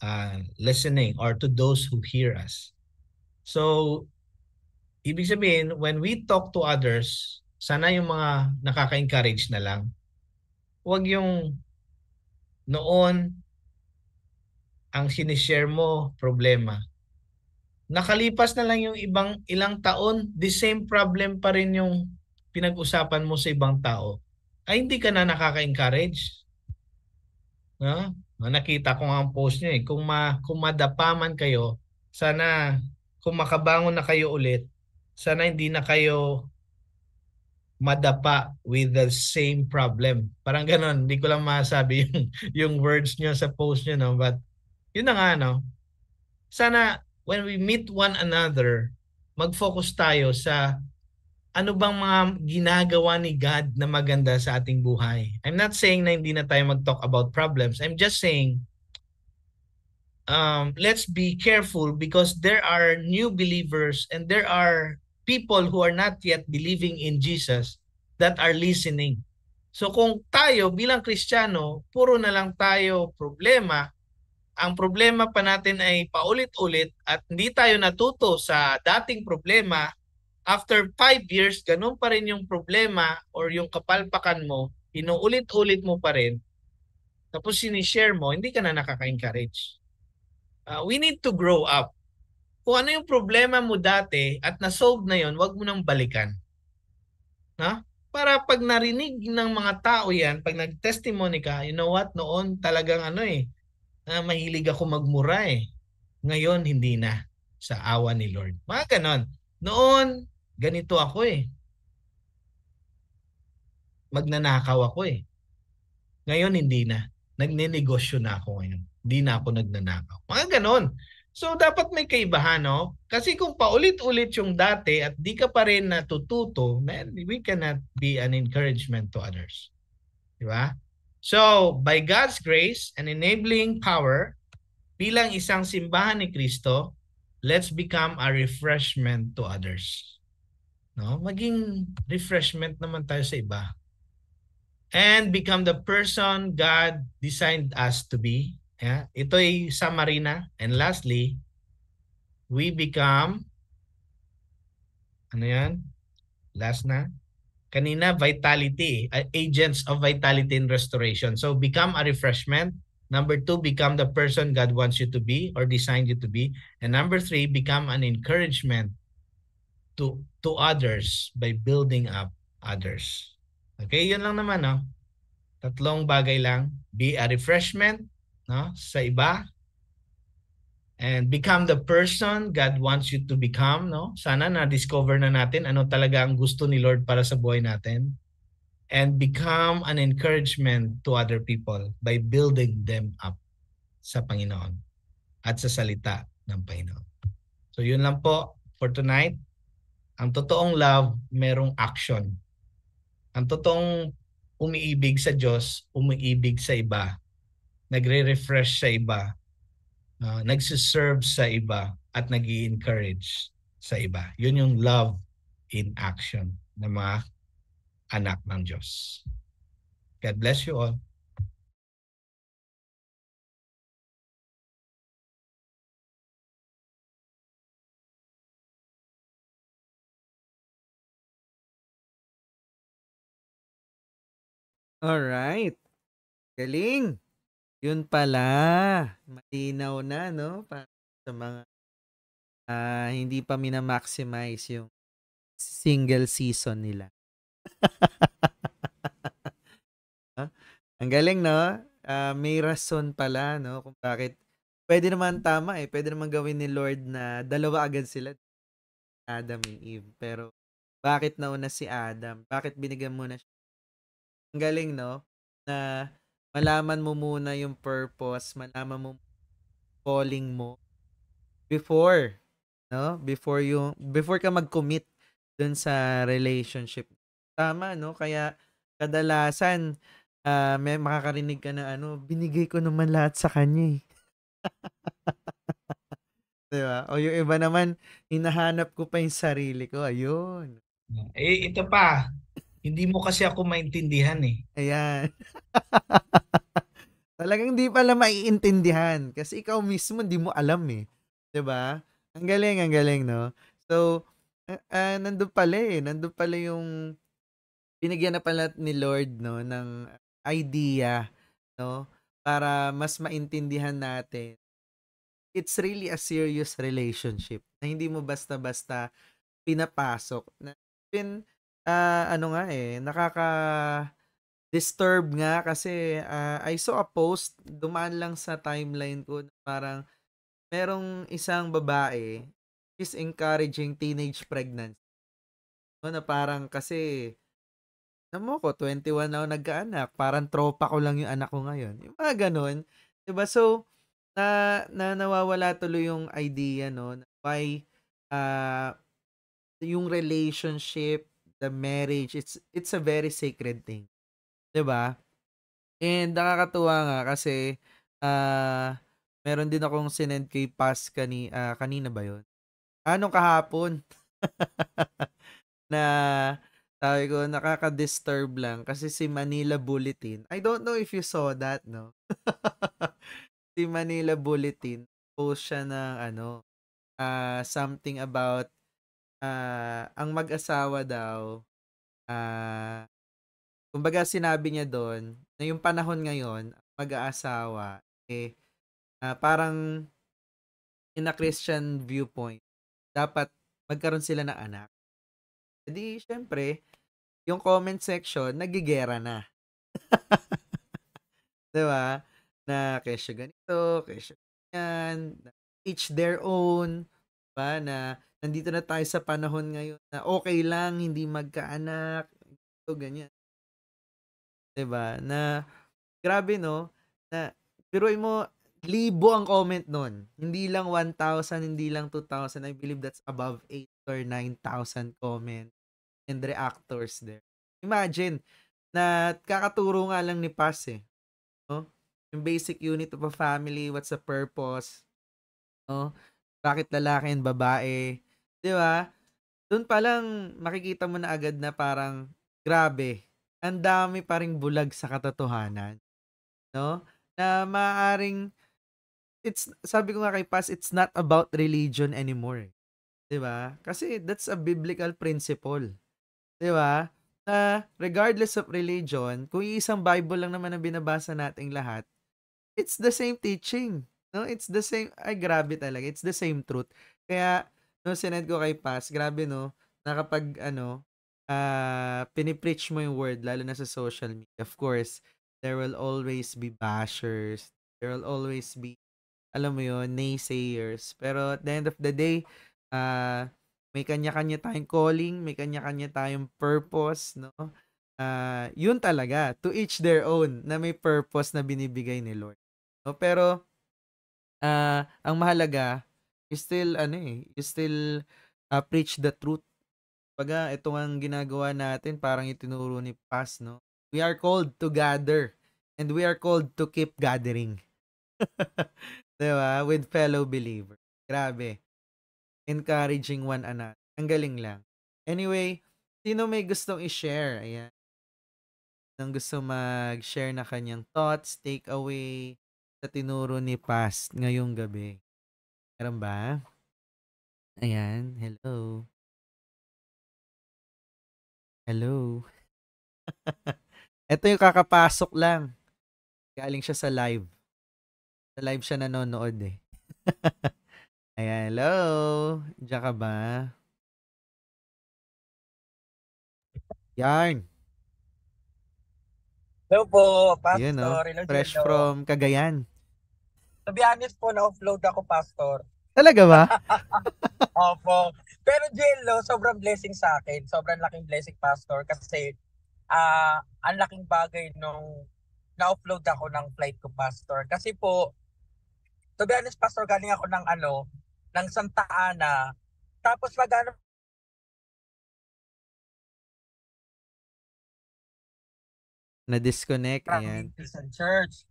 uh, listening or to those who hear us. So, Ibig sabihin, when we talk to others, sana yung mga nakaka-encourage na lang. Huwag yung noon ang sinishare mo problema. Nakalipas na lang yung ibang ilang taon, the same problem pa rin yung pinag-usapan mo sa ibang tao. Ay hindi ka na nakaka-encourage. No? Ah, nakita ko nga ang post niya eh. Kung, ma, kung madapa man kayo, sana kung makabangon na kayo ulit, sana hindi na kayo madapa with the same problem. Parang ganun, hindi ko lang masabi yung, yung words nyo sa post nyo, no? but yun na nga, no? sana when we meet one another, mag-focus tayo sa ano bang mga ginagawa ni God na maganda sa ating buhay. I'm not saying na hindi na tayo mag-talk about problems. I'm just saying, um, let's be careful because there are new believers and there are people who are not yet believing in Jesus that are listening. So kung tayo bilang Kristiyano, puro na lang tayo problema, ang problema pa natin ay paulit-ulit at hindi tayo natuto sa dating problema, after 5 years, ganun pa rin yung problema or yung kapalpakan mo, inuulit-ulit mo pa rin, tapos sinishare mo, hindi ka na nakaka-encourage. Uh, we need to grow up kung ano yung problema mo dati at na-solve na yon, wag mo nang balikan. No? Para pag narinig ng mga tao yan, pag nag-testimony ka, you know what, noon talagang ano eh, ah, mahilig ako magmura eh. Ngayon, hindi na. Sa awa ni Lord. Mga ganon. Noon, ganito ako eh. Magnanakaw ako eh. Ngayon, hindi na. Nagninegosyo na ako ngayon. Hindi na ako nagnanakaw. Mga ganon. So dapat may kaibahan, no? Kasi kung paulit-ulit yung dati at di ka pa rin natututo, man, we cannot be an encouragement to others. Di ba? So, by God's grace and enabling power, bilang isang simbahan ni Kristo, let's become a refreshment to others. No? Maging refreshment naman tayo sa iba. And become the person God designed us to be Yeah? Ito ay summary na. And lastly, we become, ano yan? Last na. Kanina, vitality, eh. agents of vitality and restoration. So become a refreshment. Number two, become the person God wants you to be or designed you to be. And number three, become an encouragement to to others by building up others. Okay, yun lang naman, no? Oh. Tatlong bagay lang. Be a refreshment, no? sa iba and become the person God wants you to become. No? Sana na-discover na natin ano talaga ang gusto ni Lord para sa buhay natin and become an encouragement to other people by building them up sa Panginoon at sa salita ng Panginoon. So yun lang po for tonight. Ang totoong love, merong action. Ang totoong umiibig sa Diyos, umiibig sa iba, nagre-refresh sa iba, uh, ah, nagsiserve sa iba, at nag encourage sa iba. Yun yung love in action ng mga anak ng Diyos. God bless you all. All right. Galing. Yun pala. Malinaw na, no? Para sa mga uh, hindi pa minamaximize yung single season nila. huh? Ah, ang galing, no? Uh, may rason pala, no? Kung bakit. Pwede naman tama, eh. Pwede naman gawin ni Lord na dalawa agad sila. Adam and Eve. Pero, bakit nauna si Adam? Bakit binigyan mo na siya? Ang galing, no? Na malaman mo muna yung purpose, malaman mo calling mo before, no? Before yung before ka mag-commit dun sa relationship. Tama, no? Kaya kadalasan uh, may makakarinig ka na ano, binigay ko naman lahat sa kanya eh. Di ba? O yung iba naman, hinahanap ko pa yung sarili ko. Ayun. Eh, ito pa. Hindi mo kasi ako maintindihan eh. Ayan. Talagang hindi pala maiintindihan kasi ikaw mismo hindi mo alam eh. 'Di ba? Ang galing, ang galing, no? So, uh, uh, nandun pala eh. Nandun pala yung pinagyan na pala ni Lord, no? ng idea, no? Para mas maintindihan natin. It's really a serious relationship na hindi mo basta-basta pinapasok. Na, pin, uh, ano nga eh, nakaka disturb nga kasi uh, I saw a post dumaan lang sa timeline ko na parang merong isang babae is encouraging teenage pregnancy. No, na parang kasi na mo ko, 21 na ako nagkaanak. Parang tropa ko lang yung anak ko ngayon. Yung mga ganun. Diba? So, na, na nawawala tuloy yung idea, no? Why, uh, yung relationship the marriage, it's it's a very sacred thing. 'Di ba? And nakakatuwa nga kasi uh, meron din akong sinend kay Pas kani, uh, kanina ba yon ano ah, kahapon? na sabi ko, nakaka-disturb lang kasi si Manila Bulletin, I don't know if you saw that, no? si Manila Bulletin, post siya ng ano, uh, something about uh, ang mag-asawa daw, uh, kumbaga sinabi niya doon, na yung panahon ngayon, mag-aasawa, eh, uh, parang in a Christian viewpoint, dapat magkaroon sila ng anak. Hindi, eh, syempre, yung comment section, nagigera na. diba? Na kesyo ganito, kesyo ganyan, each their own, diba? Na nandito na tayo sa panahon ngayon na okay lang, hindi magkaanak, ito, ganyan. ba diba? Na, grabe no, na, pero mo, libo ang comment nun. Hindi lang 1,000, hindi lang 2,000. I believe that's above 8 or 9,000 comment and reactors there. Imagine, na kakaturo nga lang ni Paz eh. No? Yung basic unit of a family, what's the purpose, no? Bakit lalaki and babae, 'Di ba? Doon pa lang makikita mo na agad na parang grabe. Ang dami pa ring bulag sa katotohanan. No? Na maaring it's sabi ko nga kay Paz, it's not about religion anymore. 'Di ba? Kasi that's a biblical principle. 'Di ba? Na regardless of religion, kung isang Bible lang naman ang binabasa nating lahat, it's the same teaching. No, it's the same. Ay, grabe talaga. It's the same truth. Kaya, no, sinend ko kay Paz, grabe no, nakapag ano, uh, pinipreach mo yung word, lalo na sa social media. Of course, there will always be bashers, there will always be, alam mo yon naysayers. Pero at the end of the day, uh, may kanya-kanya tayong calling, may kanya-kanya tayong purpose, no? Uh, yun talaga, to each their own, na may purpose na binibigay ni Lord. No? Pero, uh, ang mahalaga, you still ano eh, you still uh, preach the truth. Kasi ito ang ginagawa natin, parang itinuro ni Paz, no? We are called to gather and we are called to keep gathering. 'Di ba? With fellow believers. Grabe. Encouraging one another. Ang galing lang. Anyway, sino may gustong i-share? Ayan. Nang gusto mag-share na kanyang thoughts, take away sa tinuro ni Past ngayong gabi. Meron ba? Ayan, hello. Hello. Ito yung kakapasok lang. Galing siya sa live. Sa live siya nanonood eh. Ayan, hello. Diyan ka ba? Yarn. Hello po, oh. Pastor. Yun, no? Fresh from Cagayan. To be honest po, na-offload ako, Pastor. Talaga ba? Opo. Pero Jello, sobrang blessing sa akin. Sobrang laking blessing, Pastor. Kasi uh, ang laking bagay nung na-upload ako ng flight ko, Pastor. Kasi po, to be honest, Pastor, galing ako ng ano, ng Santa Ana. Tapos maghanap Na-disconnect, ayan.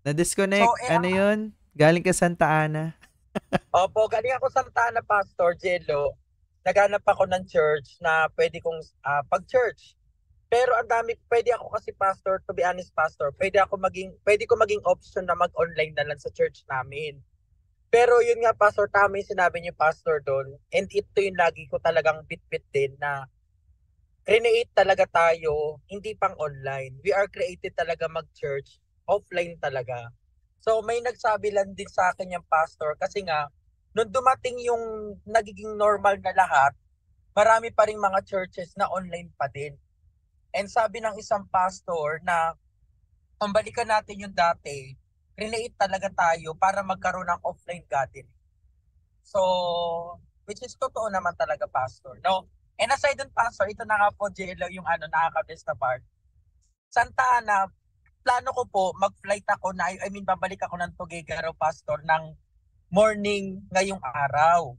Na-disconnect, so, eh, ano yun? Galing ka Santa Ana. Opo, galing ako Santa Ana, Pastor Jello. Naghanap ako ng church na pwede kong uh, pag-church. Pero ang dami, pwede ako kasi pastor, to be honest pastor, pwede ako maging, pwede ko maging option na mag-online na lang sa church namin. Pero yun nga pastor, tama yung sinabi niyo pastor doon. And ito yung lagi ko talagang bitbit din na create talaga tayo, hindi pang online. We are created talaga mag-church, offline talaga. So may nagsabi lang din sa akin yung pastor kasi nga nung dumating yung nagiging normal na lahat, marami pa rin mga churches na online pa din. And sabi ng isang pastor na kung balikan natin yung dati, create talaga tayo para magkaroon ng offline gathering. So, which is totoo naman talaga, Pastor. No? And aside dun, Pastor, ito na nga po, JLO, yung ano, nakaka-best na part. Santa Ana, plano ko po, mag-flight ako na, I mean, babalik ako ng Tugigaro, Pastor, ng morning ngayong araw.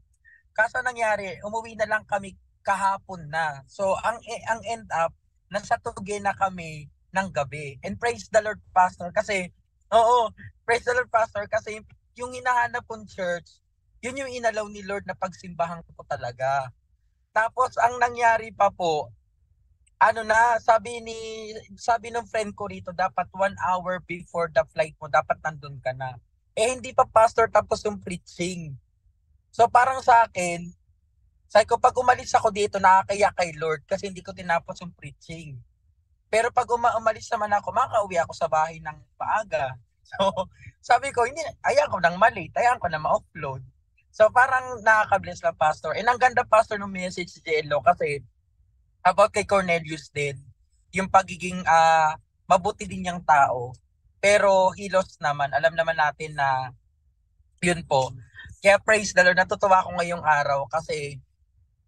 Kaso nangyari, umuwi na lang kami kahapon na. So, ang, ang end up, nasa Tugi na kami ng gabi. And praise the Lord, Pastor, kasi, oo, praise the Lord, Pastor, kasi yung hinahanap kong church, yun yung inalaw ni Lord na pagsimbahan ko talaga. Tapos, ang nangyari pa po, ano na, sabi ni sabi ng friend ko rito, dapat one hour before the flight mo, dapat nandun ka na. Eh, hindi pa pastor tapos yung preaching. So, parang sa akin, sabi ko, pag umalis ako dito, nakakaya kay Lord kasi hindi ko tinapos yung preaching. Pero pag uma- umalis naman ako, makauwi ako sa bahay ng paaga. So, sabi ko, hindi, ayan ko nang mali, ayan ko na ma-upload. So, parang nakaka-bless lang, Pastor. And ang ganda, Pastor, ng message si Jello kasi about kay Cornelius din, yung pagiging uh, mabuti din niyang tao. Pero he lost naman, alam naman natin na yun po. Kaya praise the Lord, natutuwa ako ngayong araw kasi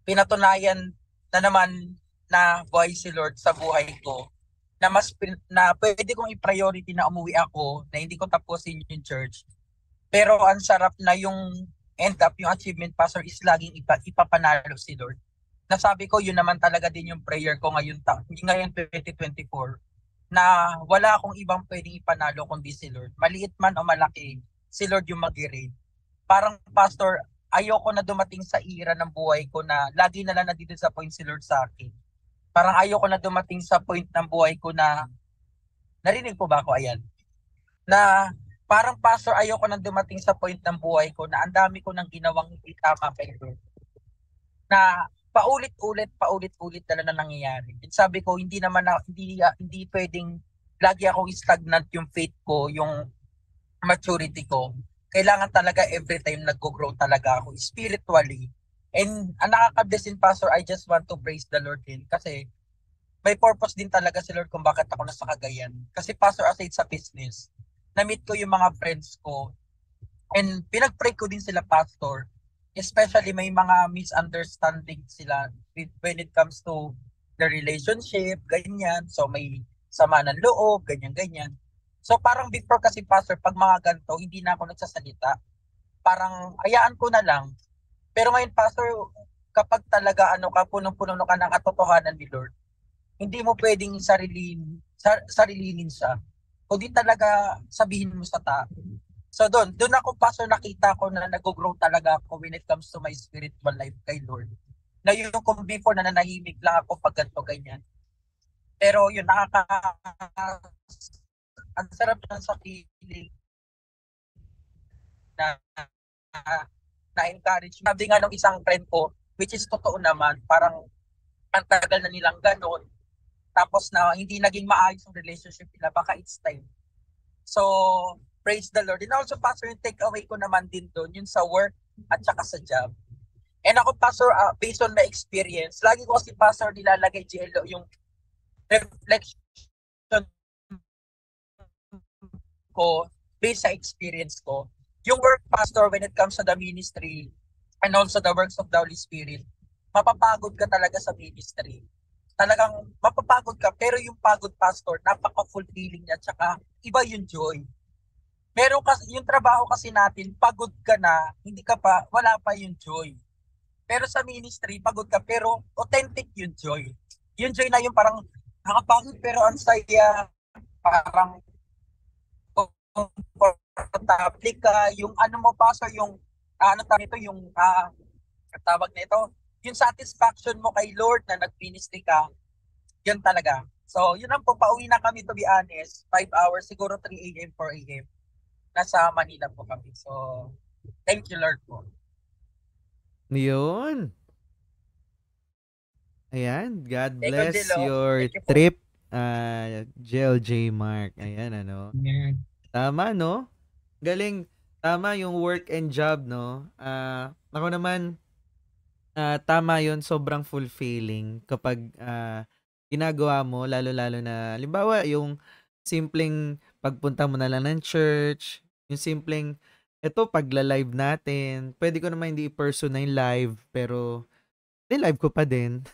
pinatunayan na naman na buhay si Lord sa buhay ko na mas na pwede kong i-priority na umuwi ako na hindi ko tapusin yung church. Pero ang sarap na yung end up, yung achievement pastor is laging ipa, ipapanalo si Lord nasabi ko, yun naman talaga din yung prayer ko ngayon, ta ngayon 2024 na wala akong ibang pwedeng ipanalo kundi si Lord. Maliit man o malaki, si Lord yung magi-reign Parang pastor, ayoko na dumating sa ira ng buhay ko na lagi na lang nandito sa point si Lord sa akin. Parang ayoko na dumating sa point ng buhay ko na narinig po ba ako ayan? Na parang pastor, ayoko na dumating sa point ng buhay ko na ang dami ko nang ginawang hindi tama kay Lord. Na paulit-ulit, paulit-ulit na lang nangyayari. And sabi ko, hindi naman ako, hindi, hindi pwedeng lagi akong stagnant yung faith ko, yung maturity ko. Kailangan talaga every time nag-grow talaga ako spiritually. And ang nakaka din, Pastor, I just want to praise the Lord din kasi may purpose din talaga si Lord kung bakit ako nasa Cagayan. Kasi Pastor, aside sa business, na-meet ko yung mga friends ko and pinag-pray ko din sila, Pastor, especially may mga misunderstanding sila when it comes to the relationship, ganyan. So may sama ng loob, ganyan-ganyan. So parang before kasi pastor, pag mga ganito, hindi na ako nagsasalita. Parang ayaan ko na lang. Pero ngayon pastor, kapag talaga ano ka, punong-puno ka ng katotohanan ni Lord, hindi mo pwedeng sarilin, sar, sarilinin siya. Kundi talaga sabihin mo sa tao So doon, doon ako pastor nakita ko na nag-grow talaga ako when it comes to my spiritual life kay Lord. Na yung kung before na nanahimik lang ako pag ganito ganyan. Pero yun, nakaka... Ang sarap lang sa feeling na na-encourage. Sabi nga ng isang friend ko, which is totoo naman, parang ang tagal na nilang ganoon. Tapos na hindi naging maayos ang relationship nila, baka it's time. So, Praise the Lord. And also, Pastor, yung takeaway ko naman din doon, yung sa work at saka sa job. And ako, Pastor, uh, based on my experience, lagi ko kasi, Pastor, nilalagay, Jello, yung reflection ko based sa experience ko. Yung work, Pastor, when it comes to the ministry and also the works of the Holy Spirit, mapapagod ka talaga sa ministry talagang mapapagod ka pero yung pagod pastor napaka-fulfilling niya tsaka iba yung joy pero kasi yung trabaho kasi natin, pagod ka na, hindi ka pa, wala pa yung joy. Pero sa ministry, pagod ka, pero authentic yung joy. Yung joy na yung parang nakapagod pero ang saya, parang comfortable ka, yung ano mo pa, so yung, ah, ano tawag ito, yung uh, tawag na ito, yung satisfaction mo kay Lord na nag-ministry ka, yun talaga. So, yun ang po, pauwi na kami to be honest, 5 hours, siguro 3 a.m., 4 a.m nasa Manila po kami. So, thank you Lord po. Yun. Ayan, God thank bless you, your you trip. Uh, ah, JLJ Mark. Ayan, ano. Yeah. Tama, no? Galing. Tama yung work and job, no? Uh, ako naman, uh, tama yon sobrang fulfilling kapag uh, ginagawa mo, lalo-lalo na, limbawa, yung simpleng pagpunta mo na lang ng church, yung simpleng, eto pagla-live natin, pwede ko naman hindi i-person na yung live, pero di live ko pa din.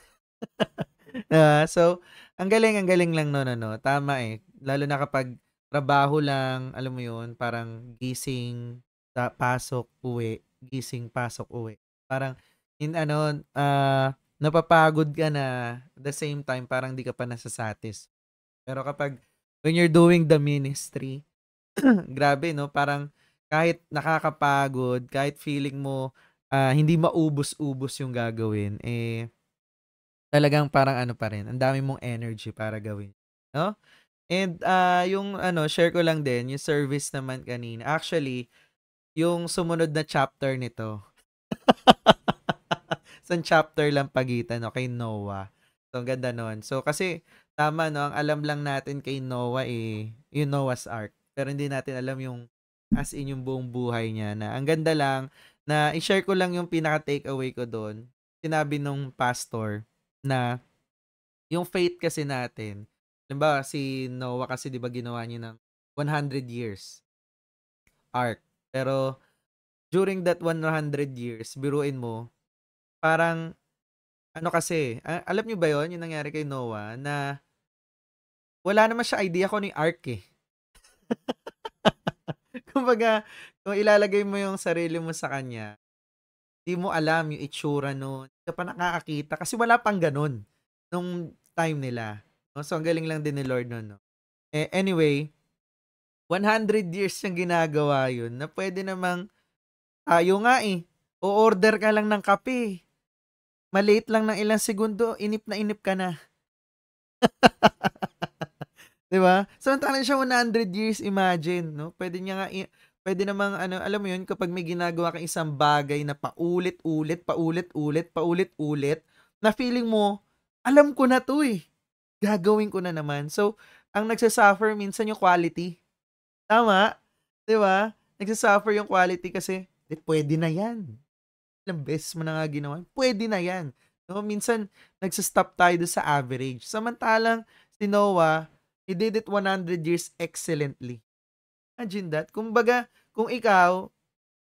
uh, so, ang galing, ang galing lang no, no, no. Tama eh. Lalo na kapag trabaho lang, alam mo yun, parang gising, ta- pasok, uwi, gising, pasok, uwi. Parang, in ano, uh, napapagod ka na, the same time, parang di ka pa nasasatis. Pero kapag when you're doing the ministry. Grabe, no? Parang kahit nakakapagod, kahit feeling mo uh, hindi maubos-ubos yung gagawin, eh, talagang parang ano pa rin, ang dami mong energy para gawin. No? And uh, yung ano, share ko lang din, yung service naman kanina. Actually, yung sumunod na chapter nito. San chapter lang pagitan, no? Kay Noah. So, ang ganda nun. So, kasi Tama, no? Ang alam lang natin kay Noah eh, yung Noah's Ark. Pero hindi natin alam yung as in yung buong buhay niya na ang ganda lang na i-share ko lang yung pinaka takeaway ko doon. Sinabi nung pastor na yung faith kasi natin, ba si Noah kasi 'di ba ginawa niya ng 100 years ark. Pero during that 100 years, biruin mo, parang ano kasi, alam niyo ba 'yon yung nangyari kay Noah na wala naman siya idea kung ano yung arc eh. Kumbaga, kung ilalagay mo yung sarili mo sa kanya, hindi mo alam yung itsura nun. Hindi pa nakakakita kasi wala pang ganun nung time nila. No? So, ang galing lang din ni Lord nun. No? Eh, anyway, 100 years siyang ginagawa yun na pwede namang tayo ah, nga eh. O-order ka lang ng kape. Malate lang ng ilang segundo, inip na inip ka na. 'Di ba? Samantalang siya 100 years, imagine, no? Pwede niya nga i- pwede namang ano, alam mo 'yun, kapag may ginagawa kang isang bagay na paulit-ulit, paulit-ulit, paulit-ulit, na feeling mo, alam ko na 'to eh. Gagawin ko na naman. So, ang nagsasuffer minsan yung quality. Tama? 'Di ba? Nagsasuffer yung quality kasi, eh, pwede na 'yan. Ilang beses mo na nga ginawa, pwede na 'yan. No, minsan nagsa-stop tayo sa average. Samantalang si Noah, He did it 100 years excellently. Imagine that. Kumbaga, kung ikaw,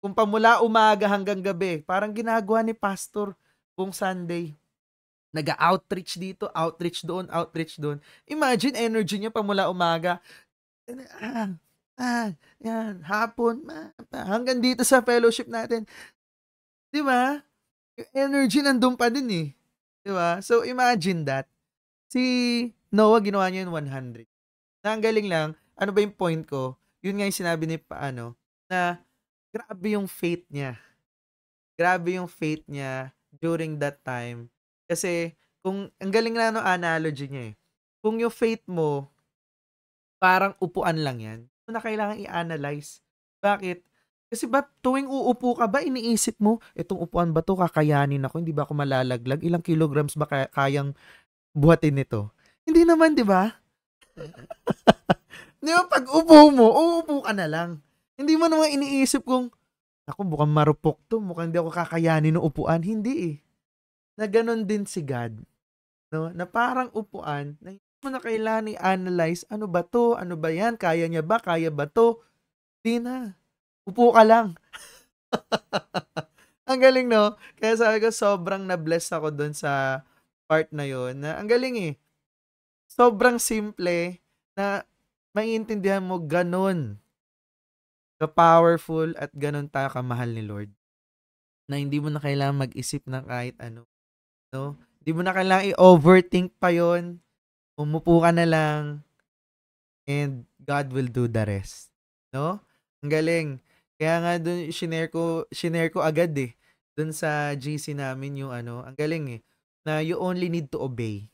kung pamula umaga hanggang gabi, parang ginagawa ni pastor kung Sunday. Nag-outreach dito, outreach doon, outreach doon. Imagine energy niya pamula umaga. Ah, ah, yan, hapon, hanggang dito sa fellowship natin. Di ba? Yung energy nandun pa din eh. Di ba? So imagine that. Si Noah ginawa niya yung 100 na ang galing lang, ano ba yung point ko? Yun nga yung sinabi ni paano, na grabe yung faith niya. Grabe yung faith niya during that time. Kasi, kung, ang galing na no analogy niya eh. Kung yung faith mo, parang upuan lang yan, mo na kailangan i-analyze. Bakit? Kasi ba tuwing uupo ka ba, iniisip mo, itong upuan ba to, kakayanin ako, hindi ba ako malalaglag, ilang kilograms ba kayang buhatin nito? Hindi naman, di ba? Di ba, pag upo mo, uupo ka na lang. Hindi mo naman iniisip kung, ako, mukhang marupok to, mukhang hindi ako kakayanin ng upuan. Hindi eh. Na ganun din si God. No? Na parang upuan, na hindi mo na kailangan i-analyze, ano ba to, ano ba yan, kaya niya ba, kaya ba to. Hindi na. Upo ka lang. ang galing no? Kaya sabi ko, sobrang na-bless ako doon sa part na yon na ang galing eh sobrang simple na maiintindihan mo ganun ka-powerful at ganun tayo kamahal ni Lord. Na hindi mo na kailangan mag-isip ng kahit ano. No? Hindi mo na kailangan i-overthink pa yon Umupo ka na lang and God will do the rest. No? Ang galing. Kaya nga dun, shinare ko, shinare ko agad eh. doon sa GC namin yung ano, ang galing eh. Na you only need to obey.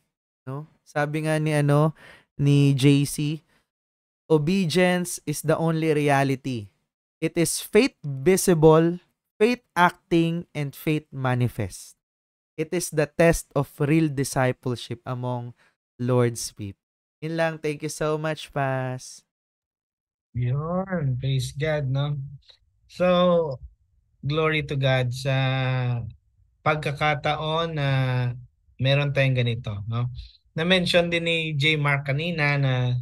No? Sabi nga ni ano ni JC, obedience is the only reality. It is faith visible, faith acting and faith manifest. It is the test of real discipleship among Lord's people. Yun lang. Thank you so much, Paz. Yun. Praise God, no? So, glory to God sa pagkakataon na meron tayong ganito, no? na-mention din ni J. Mark kanina na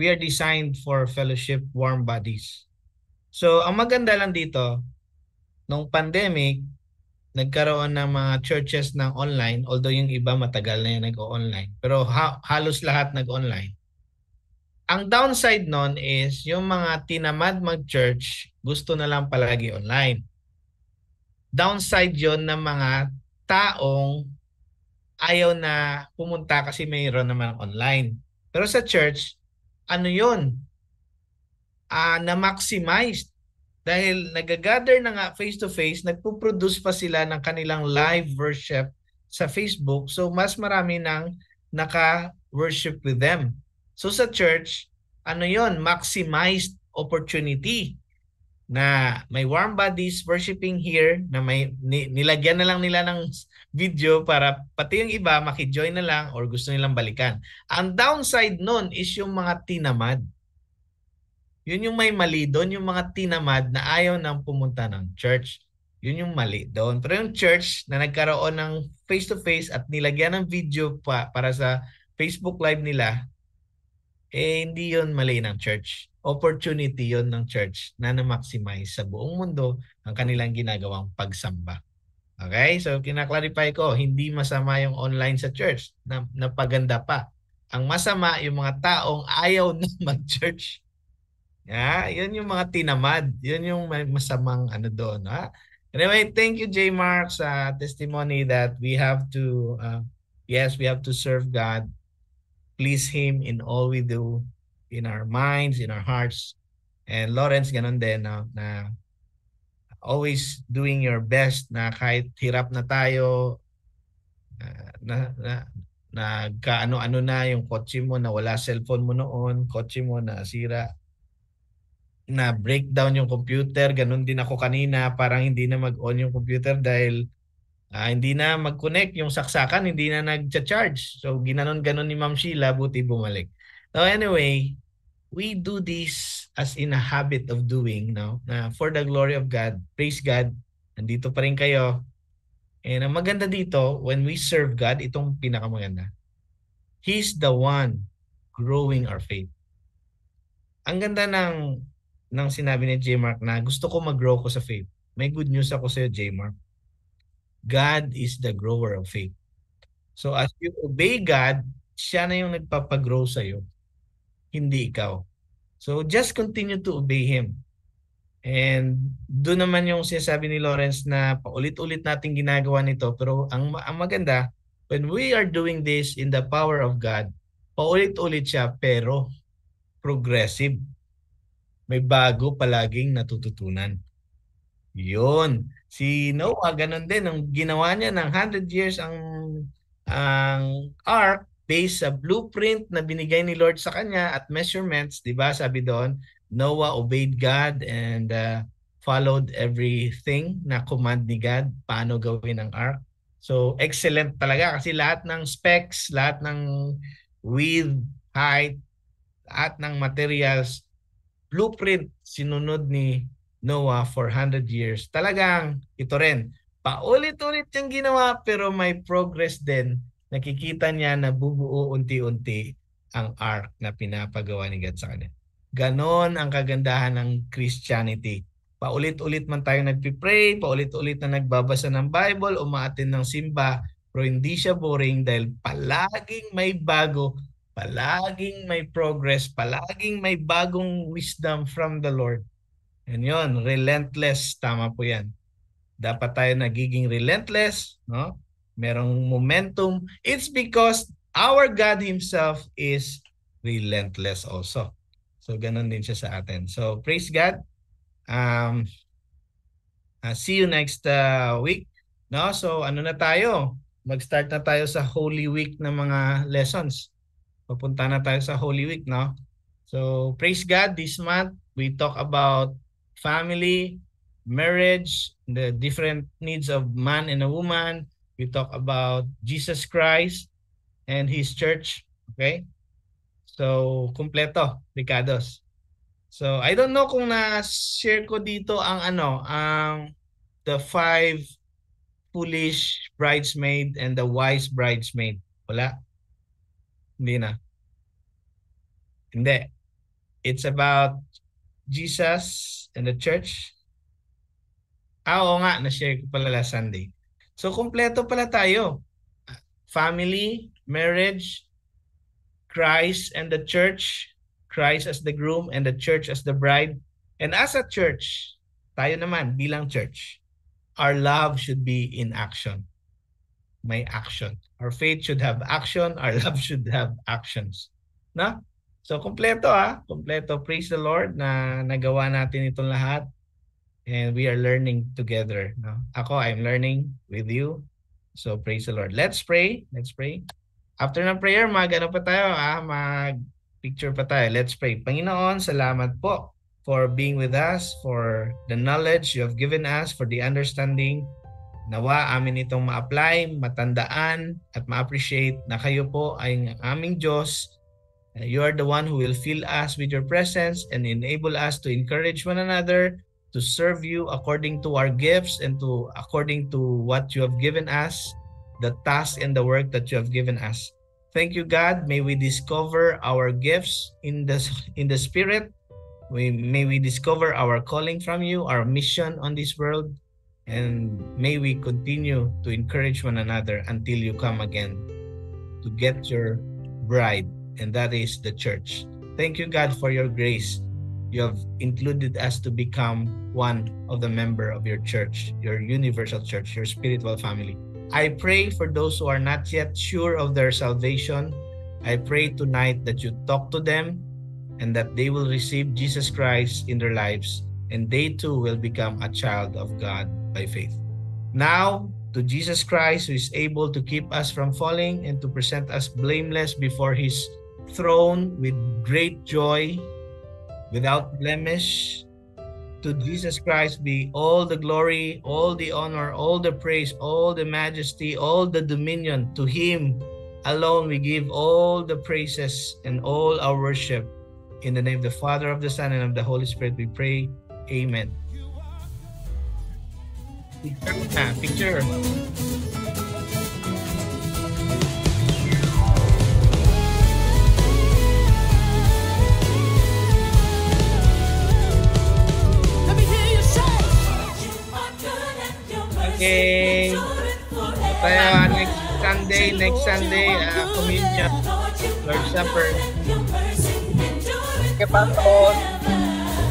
we are designed for fellowship warm bodies. So, ang maganda lang dito, nung pandemic, nagkaroon ng mga churches ng online, although yung iba matagal na yung nag-online, pero ha- halos lahat nag-online. Ang downside nun is yung mga tinamad mag-church, gusto na lang palagi online. Downside yon ng mga taong ayaw na pumunta kasi mayroon naman online. Pero sa church, ano yun? Uh, na-maximize dahil nagagather na nga face-to-face, nagpo-produce pa sila ng kanilang live worship sa Facebook. So, mas marami nang naka-worship with them. So, sa church, ano yon Maximized opportunity na may warm bodies worshiping here na may nilagyan na lang nila ng video para pati yung iba makijoin na lang or gusto nilang balikan. Ang downside nun is yung mga tinamad. Yun yung may mali doon, yung mga tinamad na ayaw nang pumunta ng church. Yun yung mali doon. Pero yung church na nagkaroon ng face-to-face at nilagyan ng video pa para sa Facebook Live nila, eh hindi yun mali ng church. Opportunity yun ng church na na-maximize sa buong mundo ang kanilang ginagawang pagsamba. Okay? So kinaklarify ko, hindi masama yung online sa church. Na, napaganda pa. Ang masama, yung mga taong ayaw na mag-church. Yeah, yun yung mga tinamad. Yun yung masamang ano doon. Ha? Anyway, thank you, J. Mark, sa testimony that we have to, uh, yes, we have to serve God, please Him in all we do, in our minds, in our hearts. And Lawrence, ganun din, no? na always doing your best na kahit hirap na tayo uh, na na nagkaano-ano na, yung kotse mo na wala cellphone mo noon, kotse mo na sira na breakdown yung computer, ganun din ako kanina, parang hindi na mag-on yung computer dahil uh, hindi na mag-connect yung saksakan, hindi na nag-charge. So ginanon-ganon ni Ma'am Sheila, buti bumalik. So anyway, we do this as in a habit of doing now na for the glory of God. Praise God. Nandito pa rin kayo. And ang maganda dito, when we serve God, itong pinakamaganda. He's the one growing our faith. Ang ganda ng ng sinabi ni J. Mark na gusto ko mag-grow ko sa faith. May good news ako sa iyo, J. Mark. God is the grower of faith. So as you obey God, siya na yung nagpapagrow sa iyo, hindi ikaw. So just continue to obey Him. And doon naman yung sinasabi ni Lawrence na paulit-ulit natin ginagawa nito. Pero ang, ang maganda, when we are doing this in the power of God, paulit-ulit siya pero progressive. May bago palaging natututunan. Yun. Si Noah, ganun din. Ang ginawa niya ng 100 years ang ang ark, based sa blueprint na binigay ni Lord sa kanya at measurements, 'di ba? Sabi doon, Noah obeyed God and uh, followed everything na command ni God paano gawin ang ark. So excellent talaga kasi lahat ng specs, lahat ng width, height, lahat ng materials, blueprint sinunod ni Noah for 100 years. Talagang ito rin, paulit-ulit yung ginawa pero may progress din nakikita niya na bubuo unti-unti ang ark na pinapagawa ni God sa kanya. Ganon ang kagandahan ng Christianity. Paulit-ulit man tayo nagpipray, paulit-ulit na nagbabasa ng Bible, umaatin ng simba, pero hindi siya boring dahil palaging may bago, palaging may progress, palaging may bagong wisdom from the Lord. Yan yun, relentless, tama po yan. Dapat tayo nagiging relentless, no? merong momentum, it's because our God Himself is relentless also. So, ganun din siya sa atin. So, praise God. Um, uh, see you next uh, week. No? So, ano na tayo? Mag-start na tayo sa Holy Week ng mga lessons. Papunta na tayo sa Holy Week, no? So, praise God. This month, we talk about family, marriage, the different needs of man and a woman, We talk about Jesus Christ and His Church. Okay? So, kumpleto, Ricados. So, I don't know kung na-share ko dito ang ano, ang the five foolish bridesmaid and the wise bridesmaid. Wala? Hindi na. Hindi. It's about Jesus and the church. Ah, oo nga, na-share ko pala last Sunday. So kumpleto pala tayo. Family, marriage, Christ and the church, Christ as the groom and the church as the bride. And as a church, tayo naman bilang church, our love should be in action. May action. Our faith should have action. Our love should have actions. Na? So, kompleto ah. Kompleto. Praise the Lord na nagawa natin itong lahat and we are learning together. No? Ako, I'm learning with you. So praise the Lord. Let's pray. Let's pray. After ng prayer, mag ano pa tayo, ah, mag picture pa tayo. Let's pray. Panginoon, salamat po for being with us, for the knowledge you have given us, for the understanding. Nawa amin itong ma-apply, matandaan, at ma-appreciate na kayo po ay aming Diyos. You are the one who will fill us with your presence and enable us to encourage one another to serve you according to our gifts and to according to what you have given us, the task and the work that you have given us. Thank you, God. May we discover our gifts in the in the spirit. We may we discover our calling from you, our mission on this world, and may we continue to encourage one another until you come again to get your bride, and that is the church. Thank you, God, for your grace you have included us to become one of the member of your church, your universal church, your spiritual family. I pray for those who are not yet sure of their salvation. I pray tonight that you talk to them and that they will receive Jesus Christ in their lives and they too will become a child of God by faith. Now, to Jesus Christ, who is able to keep us from falling and to present us blameless before his throne with great joy without blemish. To Jesus Christ be all the glory, all the honor, all the praise, all the majesty, all the dominion. To Him alone we give all the praises and all our worship. In the name of the Father, of the Son, and of the Holy Spirit, we pray. Amen. Picture na, picture. Okay. Kaya ah, next Sunday, next Sunday, uh, communion, Lord's Supper. Sige, Pastor.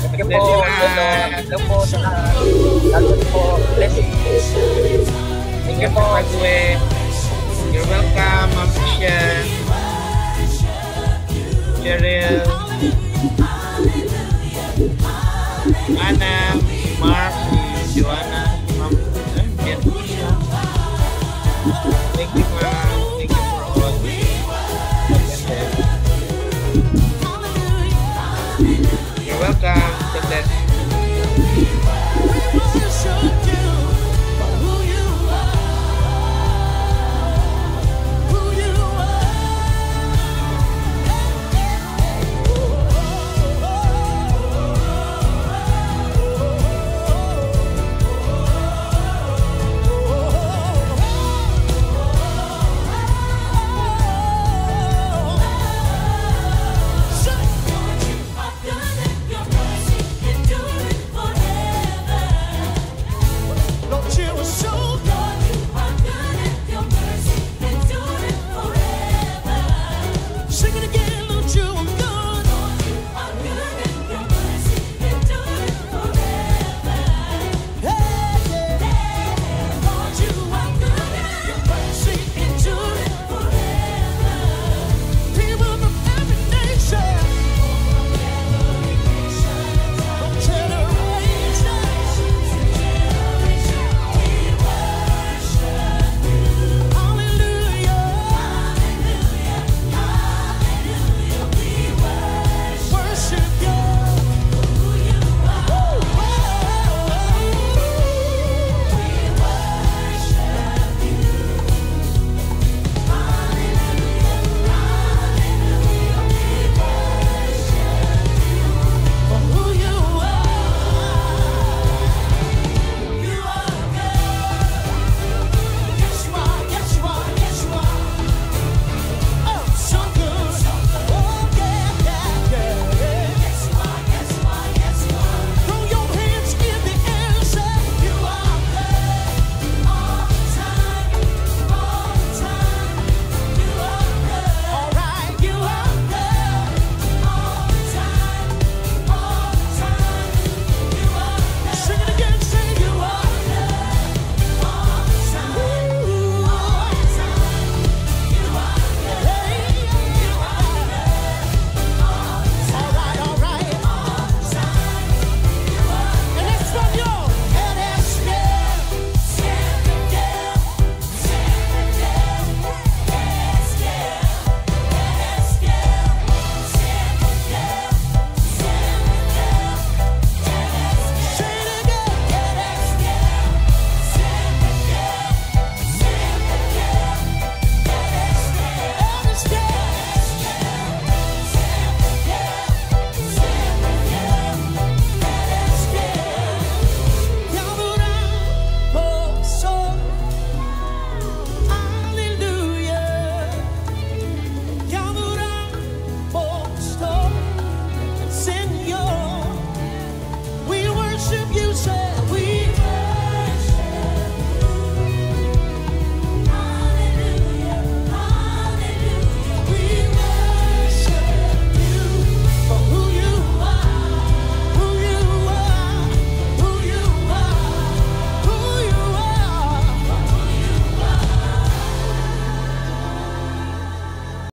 Sige po. Sige po. Sige po. Blessings. Sige po. You're welcome, Ma'am Michelle. Cheryl. Ana, Mark, Joanna. Thank you, ma'am.